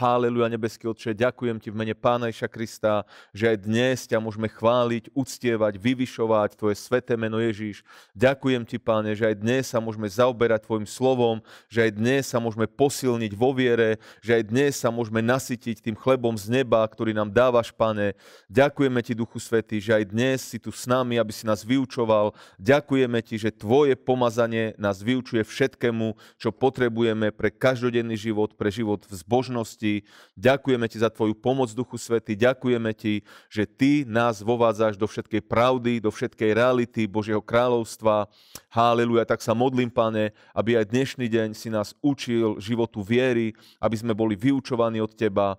Haleluja, nebeský Otče, ďakujem Ti v mene Pána Iša Krista, že aj dnes ťa môžeme chváliť, uctievať, vyvyšovať Tvoje sveté meno Ježíš. Ďakujem Ti, Páne, že aj dnes sa môžeme zaoberať Tvojim slovom, že aj dnes sa môžeme posilniť vo viere, že aj dnes sa môžeme nasytiť tým chlebom z neba, ktorý nám dávaš, Pane. Ďakujeme Ti, Duchu Svetý, že aj dnes si tu s nami, aby si nás vyučoval. Ďakujeme Ti, že Tvoje pomazanie nás vyučuje všetkému, čo potrebujeme pre každodenný život, pre život v zbožnosti, Ti, ďakujeme Ti za Tvoju pomoc, Duchu Svety, ďakujeme Ti, že Ty nás vovádzaš do všetkej pravdy, do všetkej reality Božieho kráľovstva. Haleluja, tak sa modlím, Pane, aby aj dnešný deň si nás učil životu viery, aby sme boli vyučovaní od Teba,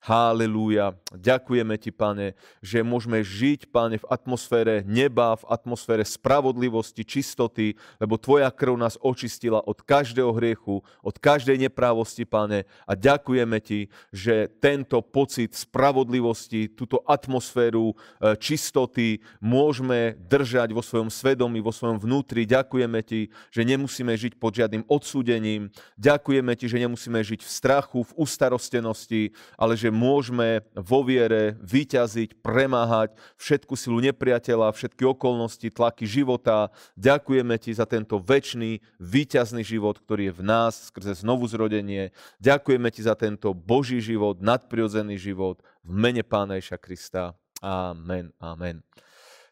Halelúja. Ďakujeme Ti, Pane, že môžeme žiť, Pane, v atmosfére neba, v atmosfére spravodlivosti, čistoty, lebo Tvoja krv nás očistila od každého hriechu, od každej neprávosti, Pane. A ďakujeme Ti, že tento pocit spravodlivosti, túto atmosféru e, čistoty môžeme držať vo svojom svedomí, vo svojom vnútri. Ďakujeme Ti, že nemusíme žiť pod žiadnym odsúdením. Ďakujeme Ti, že nemusíme žiť v strachu, v ustarostenosti, ale že že môžeme vo viere vyťaziť, premáhať všetku silu nepriateľa, všetky okolnosti, tlaky života. Ďakujeme ti za tento väčší, výťazný život, ktorý je v nás skrze znovuzrodenie. Ďakujeme ti za tento Boží život, nadprirodzený život v mene Pána Ježa Krista. Amen, amen.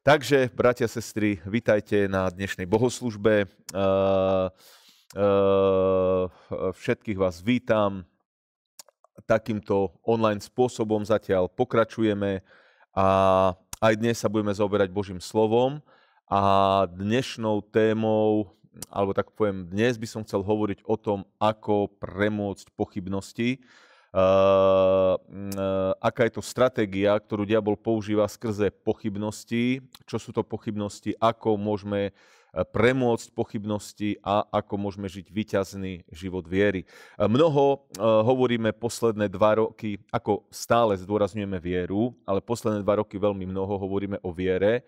Takže, bratia, sestry, vitajte na dnešnej bohoslužbe. Všetkých vás vítam takýmto online spôsobom zatiaľ pokračujeme a aj dnes sa budeme zaoberať Božím slovom a dnešnou témou, alebo tak poviem, dnes by som chcel hovoriť o tom, ako premôcť pochybnosti, e, e, aká je to stratégia, ktorú diabol používa skrze pochybnosti, čo sú to pochybnosti, ako môžeme E, premôcť pochybnosti a ako môžeme žiť vyťazný život viery. E, mnoho e, hovoríme posledné dva roky, ako stále zdôrazňujeme vieru, ale posledné dva roky veľmi mnoho hovoríme o viere.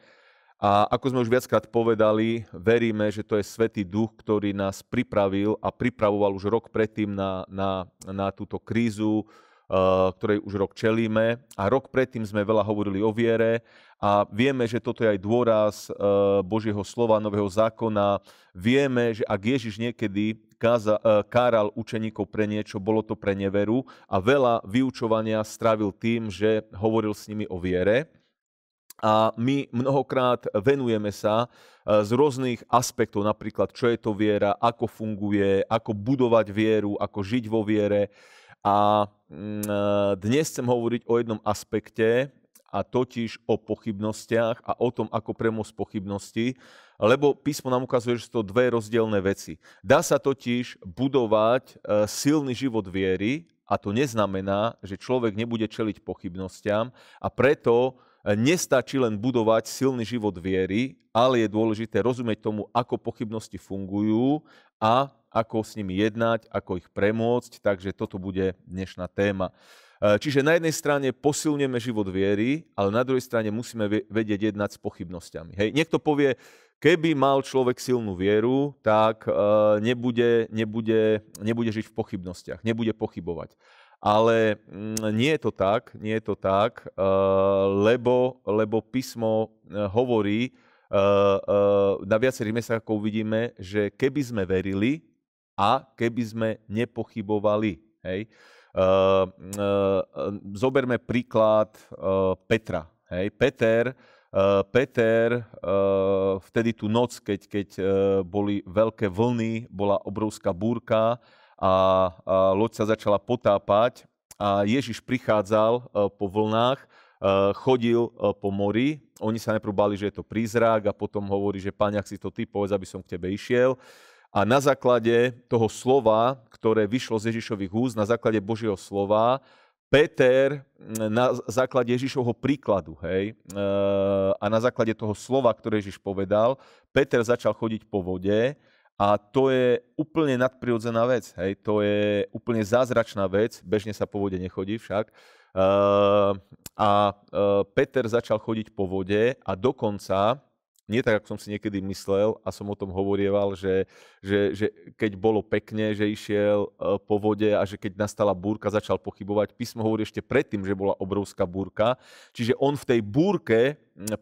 A ako sme už viackrát povedali, veríme, že to je Svetý duch, ktorý nás pripravil a pripravoval už rok predtým na, na, na túto krízu, Eh, ktorej už rok čelíme. A rok predtým sme veľa hovorili o viere a vieme, že toto je aj dôraz eh, Božieho slova, Nového zákona. Vieme, že ak Ježiš niekedy káza, eh, káral učeníkov pre niečo, bolo to pre neveru a veľa vyučovania strávil tým, že hovoril s nimi o viere. A my mnohokrát venujeme sa z rôznych aspektov, napríklad čo je to viera, ako funguje, ako budovať vieru, ako žiť vo viere. A mm, e, dnes chcem hovoriť o jednom aspekte, a totiž o pochybnostiach a o tom, ako premôcť pochybnosti, lebo písmo nám ukazuje, že sú to dve rozdielne veci. Dá sa totiž budovať e, silný život viery a to neznamená, že človek nebude čeliť pochybnostiam a preto e, nestačí len budovať silný život viery, ale je dôležité rozumieť tomu, ako pochybnosti fungujú a ako s nimi jednať, ako ich premôcť, takže toto bude dnešná téma. E, čiže na jednej strane posilneme život viery, ale na druhej strane musíme vedieť jednať s pochybnosťami. Hej, niekto povie, keby mal človek silnú vieru, tak e, nebude, nebude, nebude žiť v pochybnostiach, nebude pochybovať. Ale mm, nie je to tak, nie je to tak, e, lebo, lebo písmo hovorí na viacerých miestach, ako uvidíme, že keby sme verili, a keby sme nepochybovali. Hej. Eh, eh, zoberme príklad eh, Petra. Hej. Peter, Peter vtedy tú noc, keď, keď boli veľké vlny, bola obrovská búrka a, a loď sa začala potápať a Ježiš prichádzal po vlnách, chodil po mori. Oni sa najprv bali, že je to prízrak a potom hovorí, že páň, ak si to ty povedz, aby som k tebe išiel. A na základe toho slova, ktoré vyšlo z Ježišových úst, na základe Božieho slova, Peter mm, na základe Ježišovho príkladu, hej, e, a na základe toho slova, ktoré Ježiš povedal, Peter začal chodiť po vode a to je úplne nadprirodzená vec, hej, to je úplne zázračná vec, bežne sa po vode nechodí však, e, a e, Peter začal chodiť po vode a dokonca nie tak, ako som si niekedy myslel a som o tom hovorieval, že, že, že keď bolo pekne, že išiel e, po vode a že keď nastala búrka, začal pochybovať. Písmo hovorí ešte predtým, že bola obrovská búrka. Čiže on v tej búrke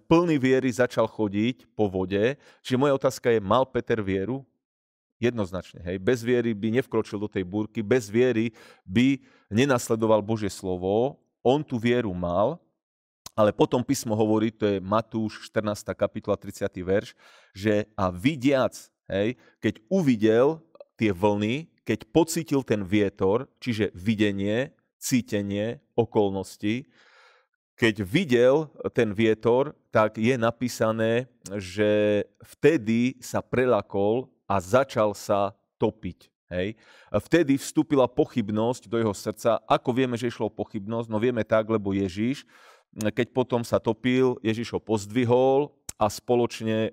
plný viery začal chodiť po vode. Čiže moja otázka je, mal Peter vieru? Jednoznačne, hej. Bez viery by nevkročil do tej búrky, bez viery by nenasledoval Božie slovo. On tú vieru mal, ale potom písmo hovorí, to je Matúš 14. kapitola 30. verš, že a vidiac, hej, keď uvidel tie vlny, keď pocítil ten vietor, čiže videnie, cítenie, okolnosti, keď videl ten vietor, tak je napísané, že vtedy sa prelakol a začal sa topiť. Hej. Vtedy vstúpila pochybnosť do jeho srdca. Ako vieme, že išlo pochybnosť? No vieme tak, lebo Ježíš keď potom sa topil, Ježiš ho pozdvihol a spoločne e,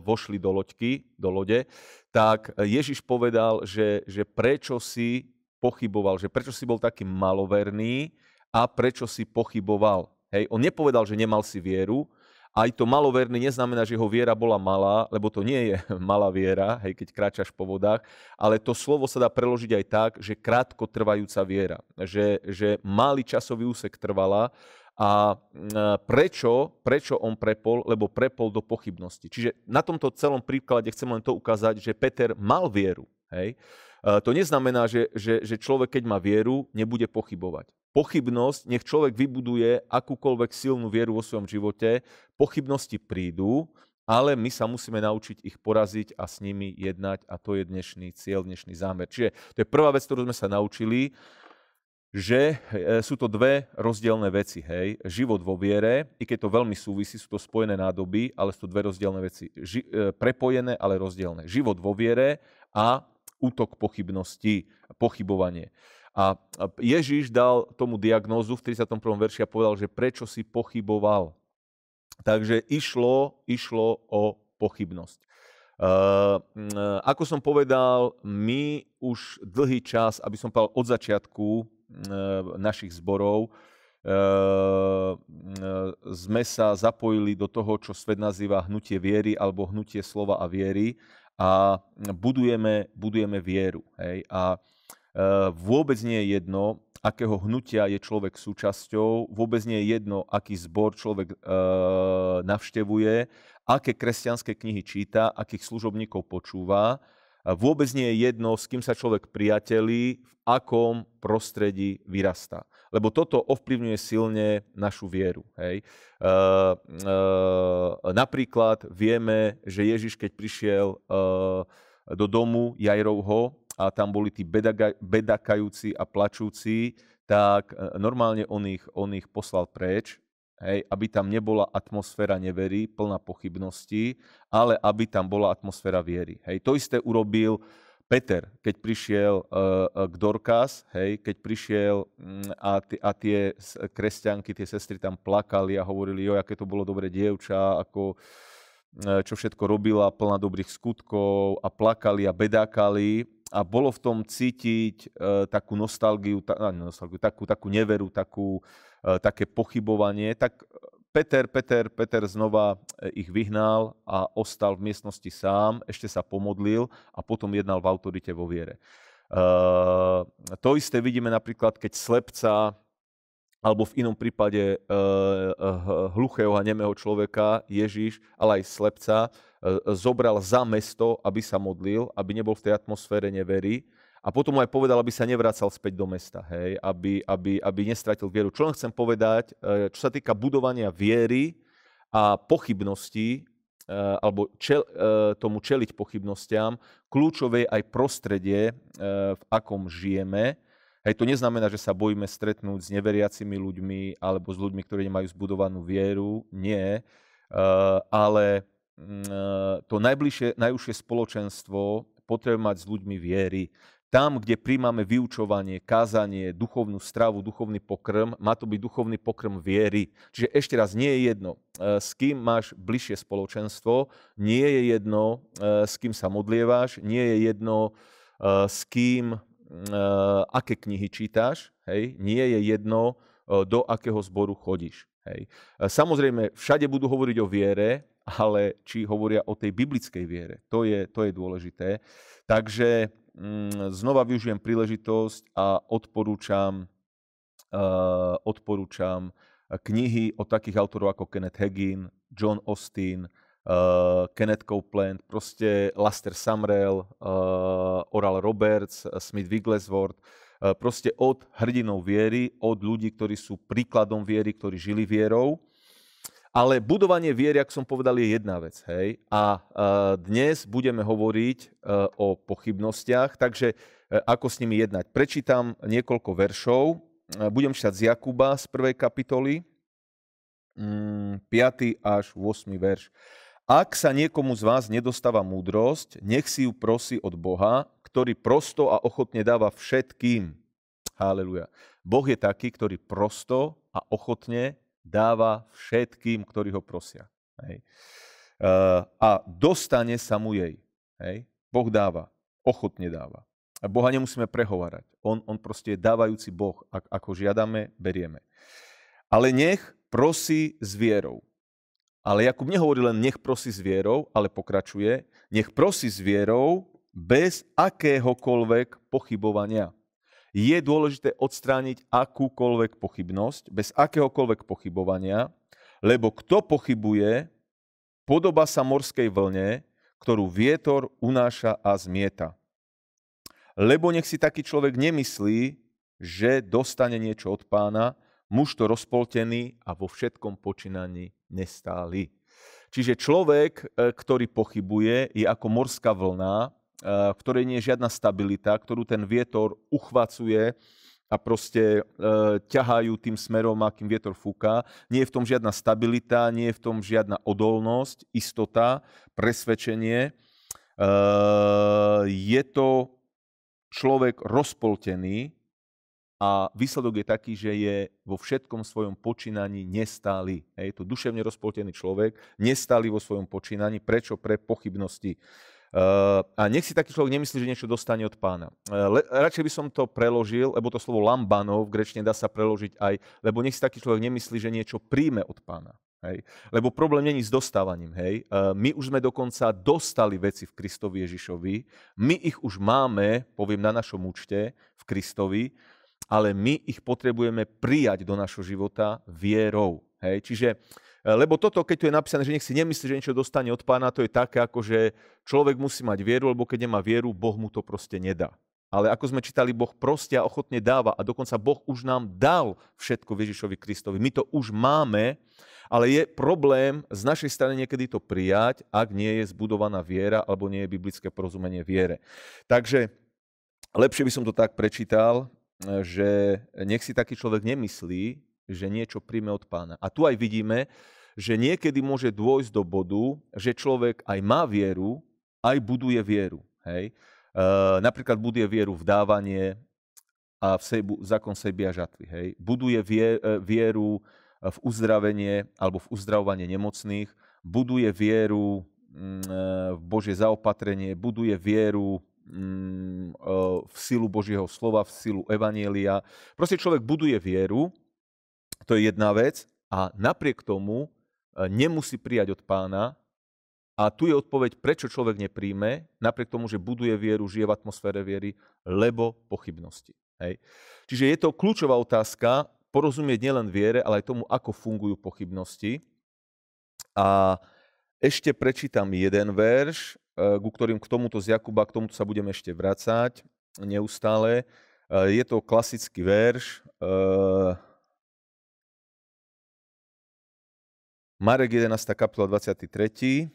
vošli do loďky, do lode, tak Ježiš povedal, že, že prečo si pochyboval, že prečo si bol taký maloverný a prečo si pochyboval. Hej, on nepovedal, že nemal si vieru, aj to maloverný neznamená, že jeho viera bola malá, lebo to nie je malá viera, hej, keď kráčaš po vodách, ale to slovo sa dá preložiť aj tak, že krátkotrvajúca viera, že, že malý časový úsek trvala a prečo, prečo on prepol? Lebo prepol do pochybnosti. Čiže na tomto celom príklade chcem len to ukázať, že Peter mal vieru. Hej? E, to neznamená, že, že, že človek, keď má vieru, nebude pochybovať pochybnosť, nech človek vybuduje akúkoľvek silnú vieru vo svojom živote, pochybnosti prídu, ale my sa musíme naučiť ich poraziť a s nimi jednať a to je dnešný cieľ, dnešný zámer. Čiže to je prvá vec, ktorú sme sa naučili, že e, sú to dve rozdielne veci, hej. Život vo viere, i keď to veľmi súvisí, sú to spojené nádoby, ale sú to dve rozdielne veci. Ži- e, prepojené, ale rozdielne. Život vo viere a útok pochybnosti, pochybovanie. A Ježiš dal tomu diagnózu v 31. verši a povedal, že prečo si pochyboval. Takže išlo, išlo o pochybnosť. Uh, ako som povedal, my už dlhý čas, aby som povedal od začiatku uh, našich zborov, sme sa zapojili do toho, čo svet nazýva hnutie viery alebo hnutie slova a viery a budujeme, budujeme vieru. Hej? A uh, Ehm, vôbec nie je jedno, akého hnutia je človek súčasťou, vôbec nie je jedno, aký zbor človek ehm, navštevuje, aké kresťanské knihy číta, akých služobníkov počúva. Vôbec nie je jedno, s kým sa človek priatelí, v akom prostredí vyrastá. Lebo toto ovplyvňuje silne našu vieru. Hej? E, e, napríklad vieme, že Ježiš, keď prišiel e, do domu Jajrovho, a tam boli tí bedakajúci a plačúci, tak e, normálne on ich, on ich poslal preč, hej, aby tam nebola atmosféra nevery, plná pochybností, ale aby tam bola atmosféra viery. Hej. To isté urobil Peter, keď prišiel uh, e, e, k Dorkas, hej, keď prišiel a, mm, t- a tie kresťanky, tie sestry tam plakali a hovorili, jo, aké to bolo dobré dievča, ako čo všetko robila, plná dobrých skutkov a plakali a bedákali a bolo v tom cítiť e, takú nostalgiu, ta, ne, nostalgiu takú, takú neveru, takú, e, také pochybovanie, tak e, Peter, Peter, Peter znova e, ich vyhnal a ostal v miestnosti sám, ešte sa pomodlil a potom jednal v autorite vo viere. E, to isté vidíme napríklad, keď slepca alebo v inom prípade eh, eh, hluchého a nemého človeka, Ježiš, ale aj slepca, eh, zobral za mesto, aby sa modlil, aby nebol v tej atmosfére nevery A potom mu aj povedal, aby sa nevracal späť do mesta, hej, aby, aby, aby nestratil vieru. Čo len chcem povedať, čo sa týka budovania viery a pochybností, alebo čel, tomu čeliť pochybnostiam, kľúčové je aj prostredie, v akom žijeme, Hej, to neznamená, že sa bojíme stretnúť s neveriacimi ľuďmi alebo s ľuďmi, ktorí nemajú zbudovanú vieru. Nie. Eh, ale mm, eh, to najbližšie, najúžšie spoločenstvo potrebuje mať s ľuďmi viery. Tam, kde príjmame vyučovanie, kázanie, duchovnú stravu, duchovný pokrm, má to byť duchovný pokrm viery. Čiže ešte raz, nie je jedno, eh, s kým máš bližšie spoločenstvo, nie je jedno, s kým sa modlieváš, nie je jedno, s kým Hm, e, aké knihy čítáš, hej, nie je jedno, e, do akého zboru chodíš. Hej. E, samozrejme, všade budú hovoriť o viere, ale či hovoria o tej biblickej viere. To je, to je dôležité. Takže mm, znova využijem príležitosť a odporúčam, uh, odporúčam knihy od takých autorov ako Kenneth Hagin, John Austin, uh, Kenneth Copeland, proste Laster Samrell, uh, eh, Oral Roberts, eh, Smith Wigglesworth, uh, proste od hrdinov viery, od ľudí, ktorí sú príkladom viery, ktorí žili vierou. Ale budovanie viery, ak som povedal, je jedna vec. Hej? A dnes budeme hovoriť o pochybnostiach, takže ako s nimi jednať. Prečítam niekoľko veršov. Budem čítať z Jakuba z prvej kapitoly, 5. Mm, až 8. verš. Ak sa niekomu z vás nedostáva múdrosť, nech si ju prosí od Boha, ktorý prosto a ochotne dáva všetkým. Haleluja. Boh je taký, ktorý prosto a ochotne dáva všetkým, ktorí ho prosia. Hej. A dostane sa mu jej. Hej. Boh dáva, ochotne dáva. A Boha nemusíme prehovárať. On, on proste je dávajúci Boh. Ak, ako žiadame, berieme. Ale nech prosí s vierou. Ale Jakub nehovorí len nech prosí s vierou, ale pokračuje, nech prosí s vierou bez akéhokoľvek pochybovania. Je dôležité odstrániť akúkoľvek pochybnosť, bez akéhokoľvek pochybovania, lebo kto pochybuje, podoba sa morskej vlne, ktorú vietor unáša a zmieta. Lebo nech si taký človek nemyslí, že dostane niečo od pána, muž to rozpoltený a vo všetkom počínaní nestáli. Čiže človek, e, ktorý pochybuje, je ako morská vlna, e, v ktorej nie je žiadna stabilita, ktorú ten vietor uchvacuje a proste e, ťahajú tým smerom, akým vietor fúka. Nie je v tom žiadna stabilita, nie je v tom žiadna odolnosť, istota, presvedčenie. E, je to človek rozpoltený, a výsledok je taký, že je vo všetkom svojom počínaní nestály. Je to duševne rozpoltený človek, nestály vo svojom počínaní. Prečo? Pre pochybnosti. Eh, a nech si taký človek nemyslí, že niečo dostane od pána. Eh, radšej by som to preložil, lebo to slovo lambano, v grečne dá sa preložiť aj, lebo nech si taký človek nemyslí, že niečo príjme od pána. Hej. Lebo problém není s dostávaním. Hej. Eh, my už sme dokonca dostali veci v Kristovi Ježišovi. My ich už máme, poviem na našom účte, v Kristovi ale my ich potrebujeme prijať do našho života vierou. Hej? Čiže, e, lebo toto, keď tu je napísané, že nech si nemyslí, že niečo dostane od pána, to je také, ako že človek musí mať vieru, lebo keď nemá vieru, Boh mu to proste nedá. Ale ako sme čítali, Boh proste a ochotne dáva. A dokonca Boh už nám dal všetko Ježišovi Kristovi. My to už máme, ale je problém z našej strany niekedy to prijať, ak nie je zbudovaná viera alebo nie je biblické porozumenie viere. Takže lepšie by som to tak prečítal, že nech si taký človek nemyslí, že niečo príjme od pána. A tu aj vidíme, že niekedy môže dôjsť do bodu, že človek aj má vieru, aj buduje vieru. Hej? E, napríklad buduje vieru v dávanie a v sebu, zákon seby a žatvy. Hej? Buduje vie, e, vieru e, v uzdravenie alebo v uzdravovanie nemocných, buduje vieru mm, e, v Božie zaopatrenie, buduje vieru Mm, v silu Božieho slova, v silu Evanielia. Proste človek buduje vieru, to je jedna vec, a napriek tomu e, nemusí prijať od pána. A tu je odpoveď, prečo človek nepríjme, napriek tomu, že buduje vieru, žije v atmosfére viery, lebo pochybnosti. Hej. Čiže je to kľúčová otázka porozumieť nielen viere, ale aj tomu, ako fungujú pochybnosti. A ešte prečítam jeden verš E, ku ktorým k tomuto z Jakuba, k tomuto sa budeme ešte vracať neustále. E, je to klasický verš. E, Marek 11. kapitola 23.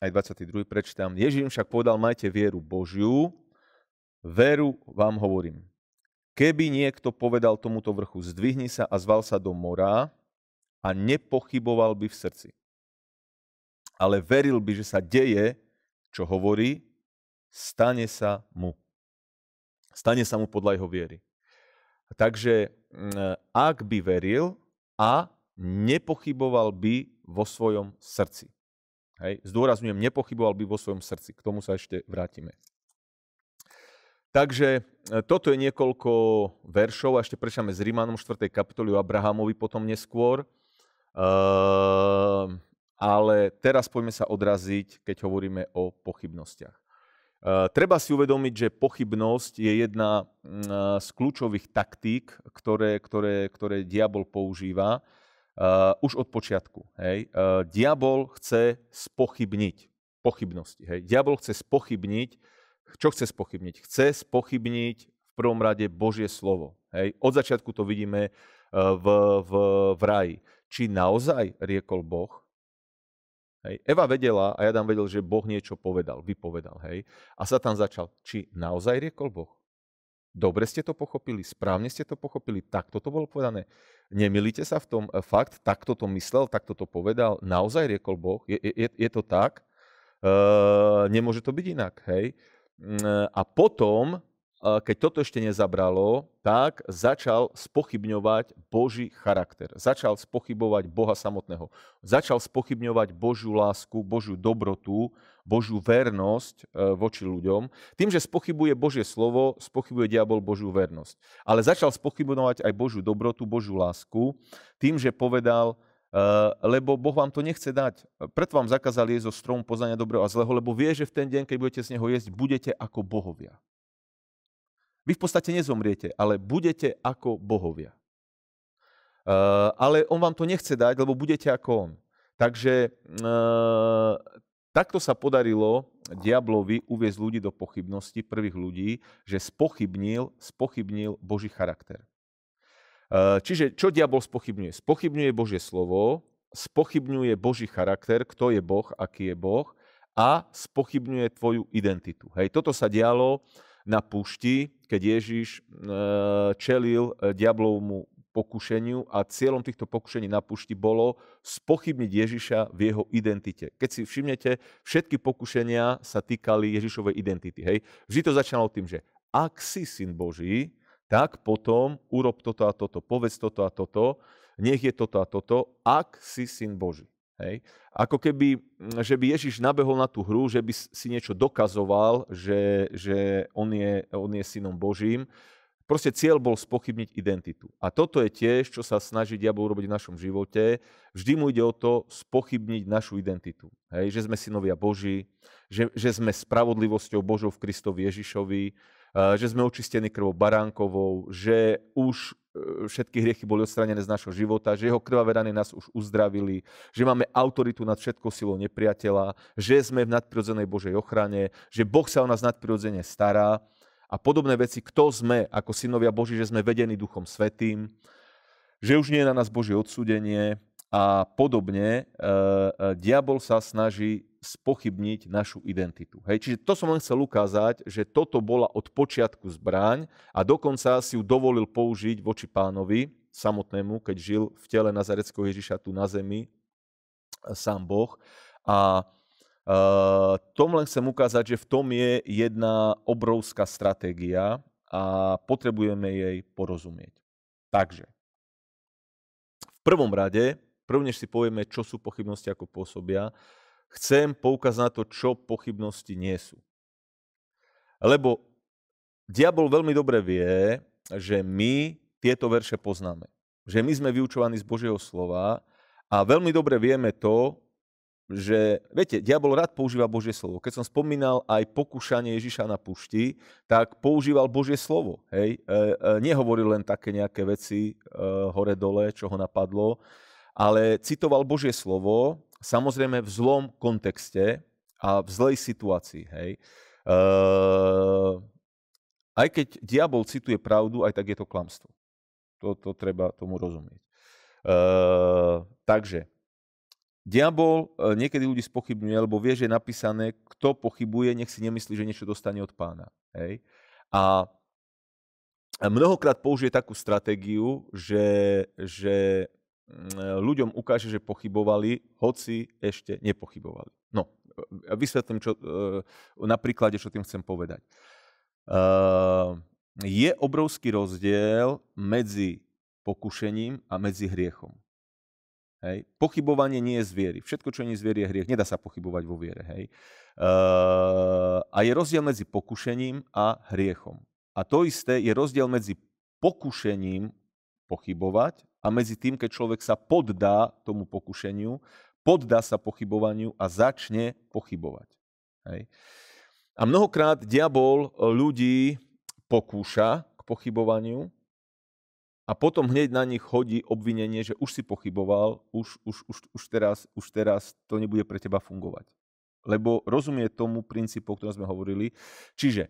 aj 22. prečítam. Ježiš však povedal, majte vieru Božiu. Veru vám hovorím. Keby niekto povedal tomuto vrchu, zdvihni sa a zval sa do mora a nepochyboval by v srdci, ale veril by, že sa deje, čo hovorí, stane sa mu. Stane sa mu podľa jeho viery. Takže mm, ak by veril a nepochyboval by vo svojom srdci. Hej. Zdôrazňujem, nepochyboval by vo svojom srdci. K tomu sa ešte vrátime. Takže e, toto je niekoľko veršov a ešte prečítame z Rímanom 4. kapitoly o Abrahamovi potom neskôr. Ehm, ale teraz poďme sa odraziť, keď hovoríme o pochybnostiach. Eh, treba si uvedomiť, že pochybnosť je jedna mm, eh, z kľúčových taktík, ktoré, ktoré, ktoré diabol používa eh, už od počiatku. Hej. Diabol chce spochybniť pochybnosti. Hej. Diabol chce spochybniť, čo chce spochybniť? Chce spochybniť v prvom rade Božie slovo. Hej. Od začiatku to vidíme v, v, v raji. Či naozaj riekol Boh, Hej. Eva vedela a Adam vedel, že Boh niečo povedal, vypovedal. Hej. A Satan začal, či naozaj riekol Boh? Dobre ste to pochopili, správne ste to pochopili, takto to bolo povedané. Nemilíte sa v tom e, fakt, takto to myslel, takto to povedal, naozaj riekol Boh, je, je, je to tak, e, nemôže to byť inak. Hej. E, a potom keď toto ešte nezabralo, tak začal spochybňovať Boží charakter. Začal spochybovať Boha samotného. Začal spochybňovať Božiu lásku, Božiu dobrotu, Božiu vernosť e, voči ľuďom. Tým, že spochybuje Božie slovo, spochybuje diabol Božiu vernosť. Ale začal spochybnovať aj Božiu dobrotu, Božiu lásku, tým, že povedal, e, lebo Boh vám to nechce dať. Preto vám zakázali jesť zo stromu poznania dobrého a zlého, lebo vie, že v ten deň, keď budete z neho jesť, budete ako bohovia. Vy v podstate nezomriete, ale budete ako bohovia. Uh, ale on vám to nechce dať, lebo budete ako on. Takže uh, takto sa podarilo diablovi uviezť ľudí do pochybnosti, prvých ľudí, že spochybnil, spochybnil Boží charakter. Eh, čiže čo diabol spochybňuje? Spochybňuje Božie slovo, spochybňuje Boží charakter, kto je Boh, aký je Boh a spochybňuje tvoju identitu. Hej, toto sa dialo na púšti, keď Ježiš e, čelil e, diablovmu pokušeniu a cieľom týchto pokušení na púšti bolo spochybniť Ježiša v jeho identite. Keď si všimnete, všetky pokušenia sa týkali Ježišovej identity. Hej? Vždy to začalo tým, že ak si syn Boží, tak potom urob toto a toto, povedz toto a toto, nech je toto a toto, ak si syn Boží. Hej. Ako keby, mm, že by Ježiš nabehol na tú hru, že by si niečo dokazoval, že, že on, je, on je synom Božím. Proste cieľ bol spochybniť identitu. A toto je tiež, čo sa snaží diabol urobiť v našom živote. Vždy mu ide o to spochybniť našu identitu. Hej, že sme synovia Boží, že, že sme spravodlivosťou Božou v Kristovi Ježišovi, že sme očistení krvou baránkovou, že už e, všetky hriechy boli odstranené z našho života, že jeho krvavé rany nás už uzdravili, že máme autoritu nad všetkou silou nepriateľa, že sme v nadprirodzenej Božej ochrane, že Boh sa o nás nadprirodzene stará a podobné veci, kto sme ako synovia Boží, že sme vedení Duchom Svetým, že už nie je na nás Božie odsúdenie a podobne. E, e, diabol sa snaží spochybniť našu identitu. Hej, čiže to som len chcel ukázať, že toto bola od počiatku zbraň a dokonca si ju dovolil použiť voči pánovi samotnému, keď žil v tele Nazareckého Ježiša tu na zemi, e, sám Boh. A e, tom len chcem ukázať, že v tom je jedna obrovská stratégia a potrebujeme jej porozumieť. Takže, v prvom rade, prvnež si povieme, čo sú pochybnosti, ako pôsobia, chcem poukázať na to, čo pochybnosti nie sú. Lebo diabol veľmi dobre vie, že my tieto verše poznáme. Že my sme vyučovaní z Božieho slova a veľmi dobre vieme to, že, viete, diabol rád používa Božie slovo. Keď som spomínal aj pokúšanie Ježiša na pušti, tak používal Božie slovo. Hej? E, e, nehovoril len také nejaké veci e, hore-dole, čo ho napadlo, ale citoval Božie slovo samozrejme v zlom kontexte a v zlej situácii. Hej. Uh, aj keď diabol cituje pravdu, aj tak je to klamstvo. To, to treba tomu rozumieť. Uh, takže, diabol e, niekedy ľudí spochybňuje, lebo vie, že je napísané, kto pochybuje, nech si nemyslí, že niečo dostane od pána. Hej. A mnohokrát použije takú stratégiu, že, že Mm, ľuďom ukáže, že pochybovali, hoci ešte nepochybovali. No, e, e, vysvetlím čo, e, na príklade, čo tým chcem povedať. Je obrovský rozdiel medzi pokušením a medzi hriechom. Hej. Pochybovanie nie je z viery. Všetko, čo nie je z viery, je hriech. Nedá sa pochybovať vo viere. Hej. A je rozdiel medzi pokušením a hriechom. A to isté je rozdiel medzi pokušením pochybovať a medzi tým, keď človek sa poddá tomu pokušeniu, poddá sa pochybovaniu a začne pochybovať. Hej. A mnohokrát diabol e, ľudí pokúša k pochybovaniu a potom hneď na nich chodí obvinenie, že už si pochyboval, už, už, už, už, teraz, už teraz to nebude pre teba fungovať. Lebo rozumie tomu princípu, o ktorom sme hovorili. Čiže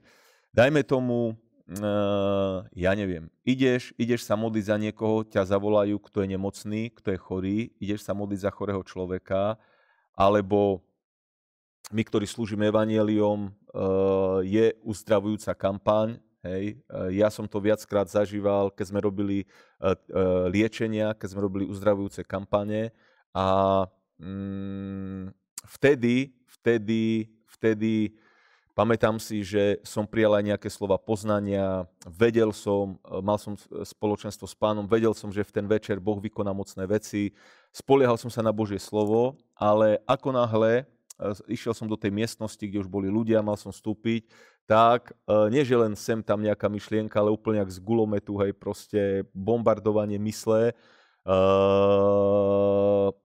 dajme tomu, uh, ja neviem, ideš, ideš sa modliť za niekoho, ťa zavolajú, kto je nemocný, kto je chorý, ideš sa modliť za chorého človeka, alebo my, ktorí slúžime evanielium, uh, je uzdravujúca kampaň, Hej. Ja som to viackrát zažíval, keď sme robili uh, uh, liečenia, keď sme robili uzdravujúce kampane a mm, vtedy, vtedy, vtedy Pamätám si, že som prijal aj nejaké slova poznania, vedel som, e, mal som spoločenstvo s pánom, vedel som, že v ten večer Boh vykoná mocné veci, spoliehal som sa na Božie slovo, ale ako náhle e, išiel som do tej miestnosti, kde už boli ľudia, mal som vstúpiť, tak e, nie že len sem tam nejaká myšlienka, ale úplne ak z gulometu, hej, proste bombardovanie mysle.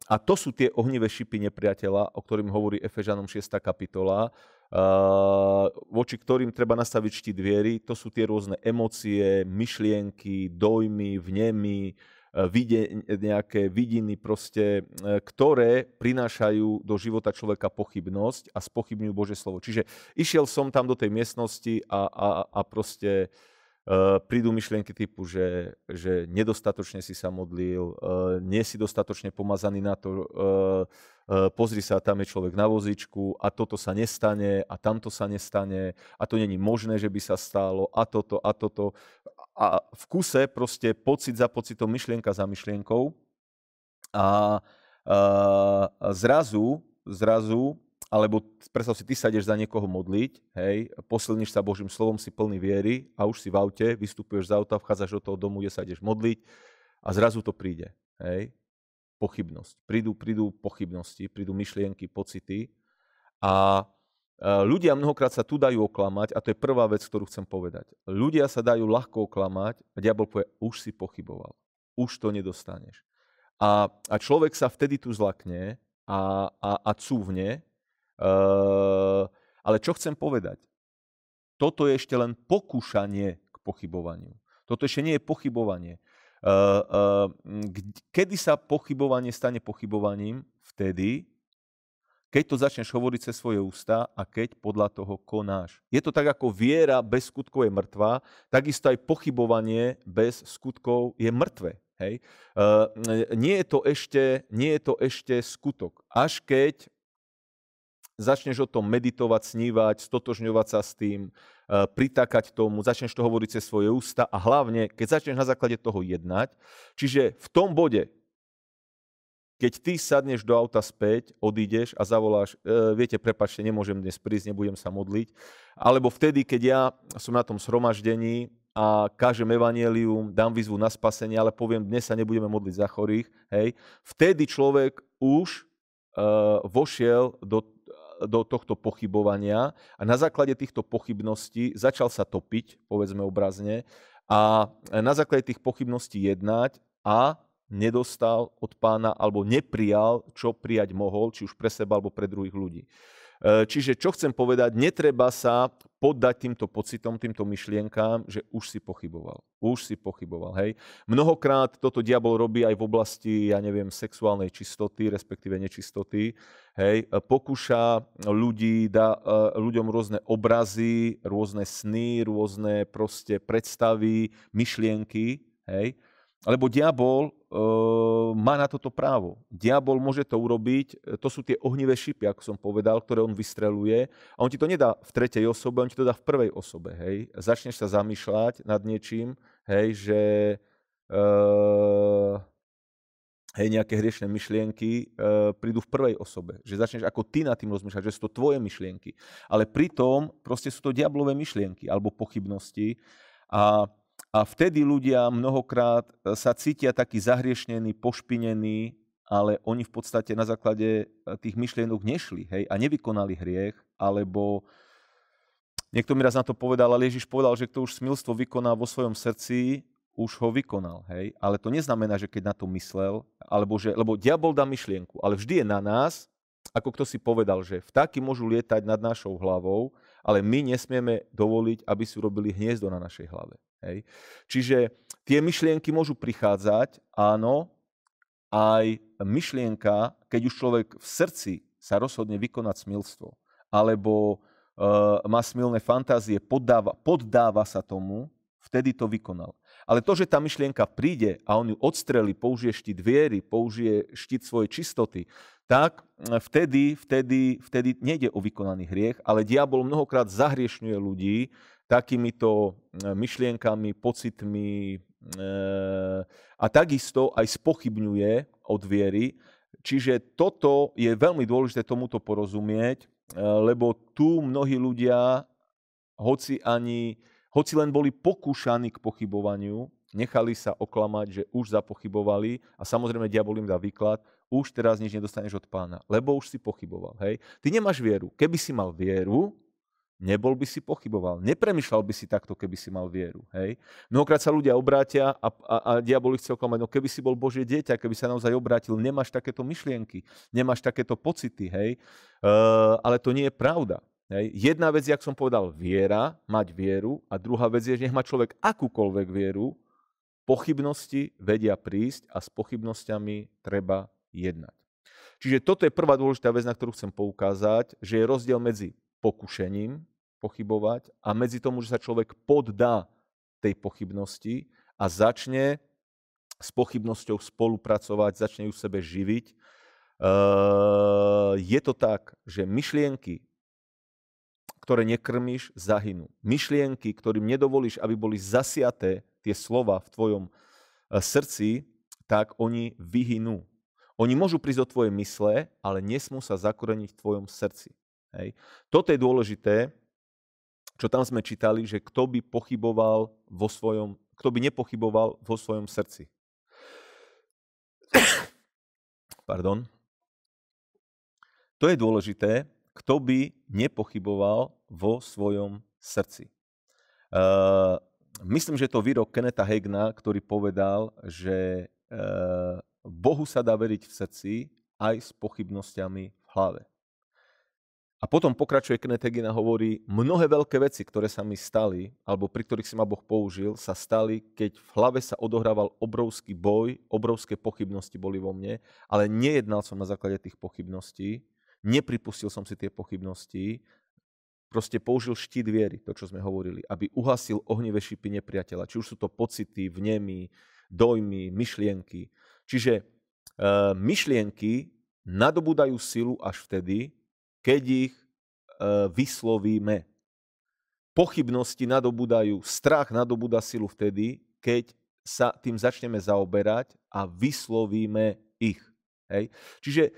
a to sú tie ohnivé šipy nepriateľa, o ktorým hovorí Efežanom 6. kapitola, Eh, voči ktorým treba nastaviť štít viery. To sú tie rôzne emócie, myšlienky, dojmy, vnemy, eh, vide, nejaké vidiny proste, eh, ktoré prinášajú do života človeka pochybnosť a spochybňujú Božie slovo. Čiže išiel som tam do tej miestnosti a, a, a proste Uh, prídu myšlienky typu, že, že nedostatočne si sa modlil, uh, nie si dostatočne pomazaný na to, uh, pozri sa, tam je človek na vozičku a toto sa nestane a tamto sa nestane a to není možné, že by sa stalo a toto a toto. A v kuse proste pocit za pocitom, myšlienka za myšlienkou a, uh, zrazu, zrazu alebo predstav si, ty sa ideš za niekoho modliť, hej, posilníš sa Božím slovom, si plný viery a už si v aute, vystupuješ z auta, vchádzaš do toho domu, kde sa ideš modliť a zrazu to príde, hej, pochybnosť. Prídu, prídu pochybnosti, prídu myšlienky, pocity a e, ľudia mnohokrát sa tu dajú oklamať a to je prvá vec, ktorú chcem povedať. Ľudia sa dajú ľahko oklamať a diabol povie, už si pochyboval, už to nedostaneš. A, a človek sa vtedy tu zlakne a, a, a cúvne, Ehm, ale čo chcem povedať? Toto je ešte len pokúšanie k pochybovaniu. Toto ešte nie je pochybovanie. Ehm, ehm, kedy sa pochybovanie stane pochybovaním? Vtedy, keď to začneš hovoriť cez svoje ústa a keď podľa toho konáš. Je to tak, ako viera bez skutkov je mŕtva, takisto aj pochybovanie bez skutkov je mŕtve. Hej? nie, je to ešte, nie je to ešte skutok. Až keď začneš o tom meditovať, snívať, stotožňovať sa s tým, eh, pritakať tomu, začneš to hovoriť cez svoje ústa a hlavne, keď začneš na základe toho jednať, čiže v tom bode, keď ty sadneš do auta späť, odídeš a zavoláš, e, viete, prepačte, nemôžem dnes prísť, nebudem sa modliť. Alebo vtedy, keď ja som na tom shromaždení a kážem evanielium, dám výzvu na spasenie, ale poviem, dnes sa nebudeme modliť za chorých, hej, vtedy človek už e, vošiel do do tohto pochybovania a na základe týchto pochybností začal sa topiť, povedzme obrazne, a na základe tých pochybností jednať a nedostal od pána alebo neprijal, čo prijať mohol, či už pre seba alebo pre druhých ľudí. Eh, čiže čo chcem povedať, netreba sa poddať týmto pocitom, týmto myšlienkám, že už si pochyboval. Už si pochyboval, hej. Mnohokrát toto diabol robí aj v oblasti, ja neviem, sexuálnej čistoty, respektíve nečistoty, hej. Eh, pokúša ľudí, dá eh, ľuďom rôzne obrazy, rôzne sny, rôzne proste predstavy, myšlienky, hej. Lebo diabol Ehm, má na toto právo. Diabol môže to urobiť, e, to sú tie ohnivé šipy, ako som povedal, ktoré on vystreluje a on ti to nedá v tretej osobe, on ti to dá v prvej osobe, hej. Začneš sa zamýšľať nad niečím, hej, že uh, hej, nejaké hriešne myšlienky uh, prídu v prvej osobe, že začneš ako ty nad tým rozmýšľať, že sú to tvoje myšlienky, ale pritom proste sú to diablové myšlienky alebo pochybnosti a a vtedy ľudia mnohokrát e, sa cítia takí zahriešnení, pošpinení, ale oni v podstate na základe e, tých myšlienok nešli hej, a nevykonali hriech, alebo niekto mi raz na to povedal, ale Ježiš povedal, že kto už smilstvo vykoná vo svojom srdci, už ho vykonal, hej. Ale to neznamená, že keď na to myslel, alebo že, lebo diabol dá myšlienku, ale vždy je na nás, ako kto si povedal, že vtáky môžu lietať nad našou hlavou, ale my nesmieme dovoliť, aby si urobili hniezdo na našej hlave. Hej. Čiže tie myšlienky môžu prichádzať, áno, aj myšlienka, keď už človek v srdci sa rozhodne vykonať smilstvo, alebo e, má smilné fantázie, poddáva, poddáva sa tomu, vtedy to vykonal. Ale to, že tá myšlienka príde a on ju odstrelí, použije štít viery, použije štít svojej čistoty, tak e, vtedy, vtedy, vtedy nejde o vykonaný hriech, ale diabol mnohokrát zahriešňuje ľudí takýmito e, myšlienkami, pocitmi e, a takisto aj spochybňuje od viery. Čiže toto je veľmi dôležité tomuto porozumieť, e, lebo tu mnohí ľudia, hoci, ani, hoci len boli pokúšaní k pochybovaniu, nechali sa oklamať, že už zapochybovali a samozrejme diabol im dá výklad, už teraz nič nedostaneš od pána, lebo už si pochyboval. Hej? Ty nemáš vieru. Keby si mal vieru, nebol by si pochyboval. Nepremýšľal by si takto, keby si mal vieru. Hej? Mnohokrát sa ľudia obrátia a, a, a diabol ich chce oklamať. No keby si bol Božie dieťa, keby sa naozaj obrátil, nemáš takéto myšlienky, nemáš takéto pocity. Hej? Uh, ale to nie je pravda. Hej. Jedna vec, jak som povedal, viera, mať vieru a druhá vec je, že nech má človek akúkoľvek vieru, pochybnosti vedia prísť a s pochybnosťami treba jednať. Čiže toto je prvá dôležitá vec, na ktorú chcem poukázať, že je rozdiel medzi pokušením pochybovať a medzi tomu, že sa človek poddá tej pochybnosti a začne s pochybnosťou spolupracovať, začne ju sebe živiť. Eh, je to tak, že myšlienky, ktoré nekrmíš, zahynú. Myšlienky, ktorým nedovolíš, aby boli zasiaté tie slova v tvojom eh, srdci, tak oni vyhynú. Oni môžu prísť do tvojej mysle, ale nesmú sa zakoreniť v tvojom srdci. Hej. Toto je dôležité, čo tam sme čítali, že kto by pochyboval vo svojom, kto by nepochyboval vo svojom srdci. Pardon. To je dôležité, kto by nepochyboval vo svojom srdci. Uh, myslím, že to výrok Keneta Hegna, ktorý povedal, že uh, Bohu sa dá veriť v srdci aj s pochybnosťami v hlave. A potom pokračuje Kenneth Hagin a hovorí, mnohé veľké veci, ktoré sa mi stali, alebo pri ktorých si ma Boh použil, sa stali, keď v hlave sa odohrával obrovský boj, obrovské pochybnosti boli vo mne, ale nejednal som na základe tých pochybností, nepripustil som si tie pochybnosti, proste použil štít viery, to, čo sme hovorili, aby uhasil ohnivé šipy nepriateľa. Či už sú to pocity, vnemy, dojmy, myšlienky. Čiže e, myšlienky nadobúdajú silu až vtedy, keď ich e, vyslovíme. Pochybnosti nadobúdajú, strach nadobúda silu vtedy, keď sa tým začneme zaoberať a vyslovíme ich. Hej. Čiže e,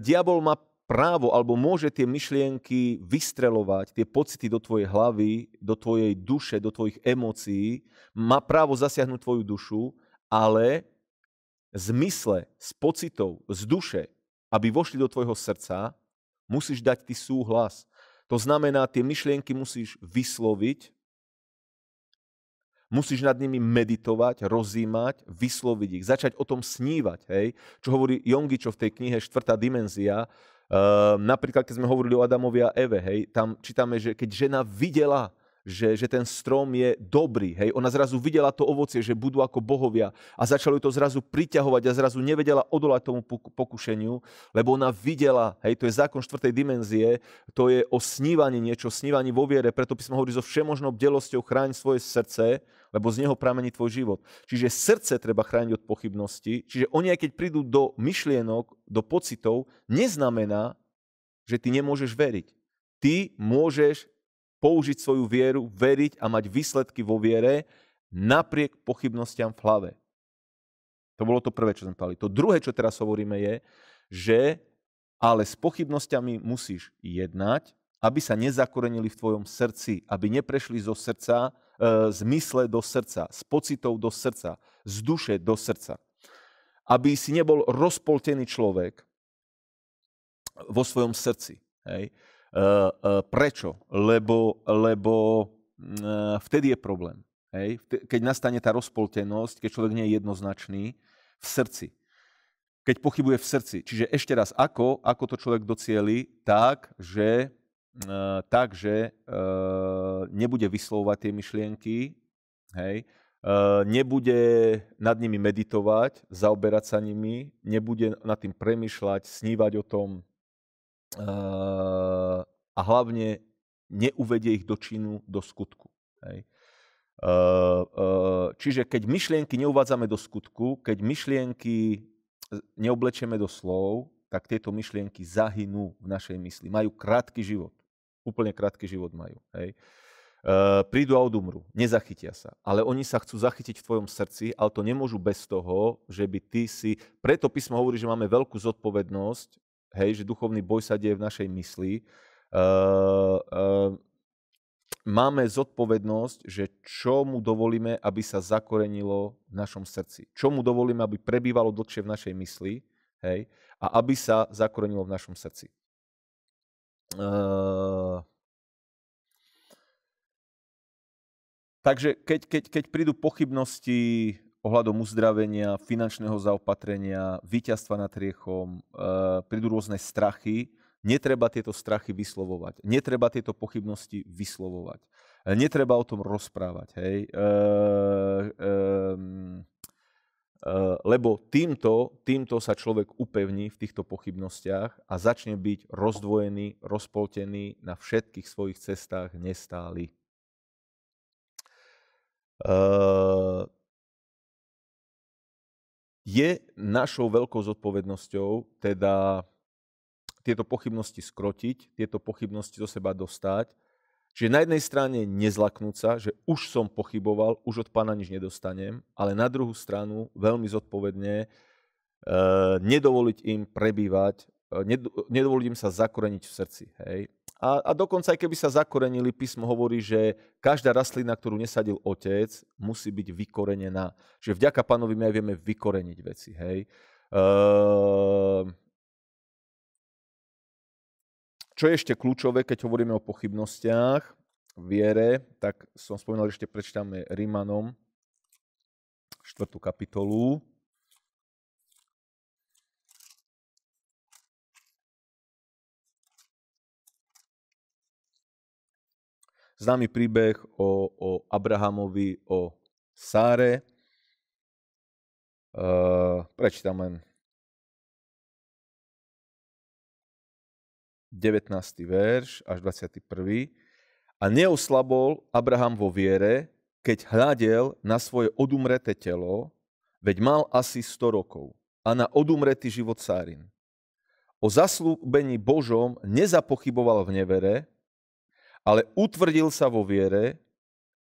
diabol má právo alebo môže tie myšlienky vystrelovať, tie pocity do tvojej hlavy, do tvojej duše, do tvojich emócií, má právo zasiahnuť tvoju dušu, ale zmysle, s pocitov, z duše, aby vošli do tvojho srdca, Musíš dať ty súhlas. To znamená, tie myšlienky musíš vysloviť, musíš nad nimi meditovať, rozímať, vysloviť ich, začať o tom snívať. Hej? Čo hovorí Jongičo v tej knihe Štvrtá dimenzia, Uh, napríklad, keď sme hovorili o Adamovi a Eve, hej, tam čítame, že keď žena videla že, že ten strom je dobrý. Hej? Ona zrazu videla to ovocie, že budú ako bohovia a ju to zrazu priťahovať a zrazu nevedela odolať tomu pokušeniu, lebo ona videla, hej, to je zákon štvrtej dimenzie, to je o snívaní niečo, snívaní vo viere, preto by sme hovorili so všemožnou bdelosťou chráň svoje srdce, lebo z neho pramení tvoj život. Čiže srdce treba chrániť od pochybnosti, čiže oni aj keď prídu do myšlienok, do pocitov, neznamená, že ty nemôžeš veriť. Ty môžeš použiť svoju vieru, veriť a mať výsledky vo viere napriek pochybnostiam v hlave. To bolo to prvé, čo sme pali. To druhé, čo teraz hovoríme, je, že ale s pochybnosťami musíš jednať, aby sa nezakorenili v tvojom srdci, aby neprešli zo srdca, e, z mysle do srdca, z pocitov do srdca, z duše do srdca. Aby si nebol rozpoltený človek vo svojom srdci. Hej? E, e, prečo? Lebo, lebo mm, e, vtedy je problém. Hej? Keď nastane tá rozpoltenosť, keď človek nie je jednoznačný v srdci. Keď pochybuje v srdci. Čiže ešte raz, ako, ako to človek docieli, tak, že, mm, tak, že nebude vyslovovať tie myšlienky, hej? nebude nad nimi meditovať, zaoberať sa nimi, nebude nad tým premyšľať, snívať o tom, a hlavne neuvedie ich do činu, do skutku. Hej. čiže keď myšlienky neuvádzame do skutku, keď myšlienky neoblečieme do slov, tak tieto myšlienky zahynú v našej mysli. Majú krátky život. Úplne krátky život majú. Hej. prídu a odumru, nezachytia sa. Ale oni sa chcú zachytiť v tvojom srdci, ale to nemôžu bez toho, že by ty si... Preto písmo hovorí, že máme veľkú zodpovednosť Hej, že duchovný boj sa deje v našej mysli. Uh, uh, máme zodpovednosť, že čo mu dovolíme, aby sa zakorenilo v našom srdci. Čo mu dovolíme, aby prebývalo dlhšie v našej mysli hej, a aby sa zakorenilo v našom srdci. Uh, takže keď, keď, keď prídu pochybnosti ohľadom uzdravenia, finančného zaopatrenia, víťazstva nad riechom, eh, prídu rôzne strachy. Netreba tieto strachy vyslovovať. Netreba tieto pochybnosti vyslovovať. Eh, netreba o tom rozprávať. Hej. Eh, ehm, lebo týmto, týmto sa človek upevní v týchto pochybnostiach a začne byť rozdvojený, rozpoltený na všetkých svojich cestách nestály. Je našou veľkou zodpovednosťou teda tieto pochybnosti skrotiť, tieto pochybnosti do seba dostať. Čiže na jednej strane nezlaknúť sa, že už som pochyboval, už od pána nič nedostanem, ale na druhú stranu veľmi zodpovedne e, nedovoliť im prebývať Eh, nedovolím sa zakoreniť v srdci. Hej? A, a dokonca aj keby sa zakorenili, písmo hovorí, že každá rastlina, ktorú nesadil otec, musí byť vykorenená. Čiže vďaka pánovi my aj vieme vykoreniť veci. Hej? Ehm, čo je ešte kľúčové, keď hovoríme o pochybnostiach, viere, tak som spomínal, ešte prečítame Rímanom 4. kapitolu. Známy príbeh o, o Abrahamovi, o Sáre. Uh, prečítam len 19. verš až 21. A neoslabol Abraham vo viere, keď hľadel na svoje odumreté telo, veď mal asi 100 rokov, a na odumretý život Sárin. O zaslúbení Božom nezapochyboval v nevere, ale utvrdil sa vo viere,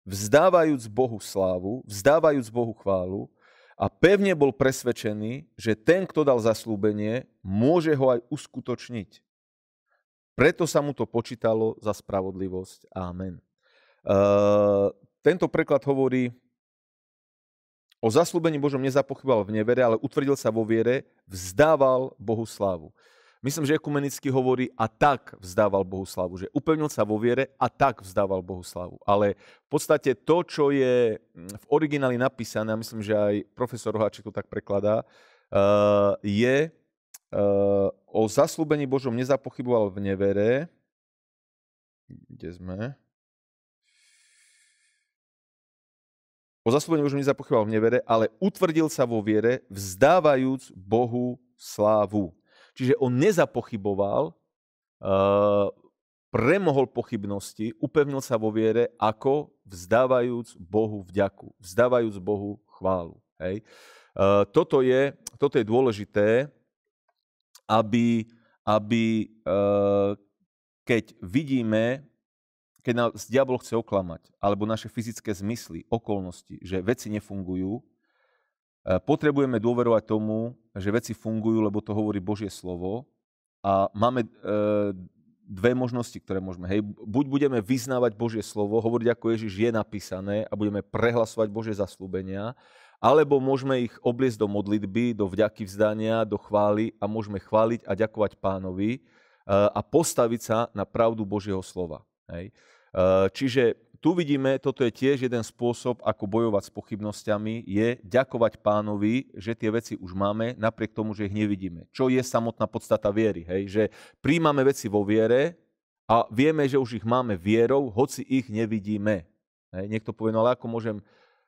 vzdávajúc Bohu slávu, vzdávajúc Bohu chválu a pevne bol presvedčený, že ten, kto dal zaslúbenie, môže ho aj uskutočniť. Preto sa mu to počítalo za spravodlivosť. Amen. E, ehm, tento preklad hovorí, o zaslúbení Božom nezapochyboval v nevere, ale utvrdil sa vo viere, vzdával Bohu slávu. Myslím, že ekumenicky hovorí a tak vzdával Bohu slavu, že upevnil sa vo viere a tak vzdával Bohu slavu. Ale v podstate to, čo je mm, v origináli napísané, a myslím, že aj profesor Roháček to tak prekladá, eh, je eh, o zaslúbení Božom nezapochyboval v nevere. Kde sme? O zaslúbení Božom nezapochyboval v nevere, ale utvrdil sa vo viere, vzdávajúc Bohu slávu. Čiže on nezapochyboval, eh, premohol pochybnosti, upevnil sa vo viere, ako vzdávajúc Bohu vďaku, vzdávajúc Bohu chválu. Hej. Eh, toto, je, toto je dôležité, aby, aby eh, keď vidíme, keď nás diabol chce oklamať, alebo naše fyzické zmysly, okolnosti, že veci nefungujú, E, potrebujeme dôverovať tomu, že veci fungujú, lebo to hovorí Božie slovo a máme e, dve možnosti, ktoré môžeme. Hej, buď budeme vyznávať Božie slovo, hovoriť ako Ježiš je napísané a budeme prehlasovať Božie zaslúbenia, alebo môžeme ich obliecť do modlitby, do vďaky vzdania, do chvály a môžeme chváliť a ďakovať pánovi e, a postaviť sa na pravdu Božieho slova. Hej. Čiže tu vidíme, toto je tiež jeden spôsob, ako bojovať s pochybnosťami, je ďakovať pánovi, že tie veci už máme, napriek tomu, že ich nevidíme. Čo je samotná podstata viery, hej? že príjmame veci vo viere a vieme, že už ich máme vierou, hoci ich nevidíme. Hej? Niekto povie, no ale ako môžem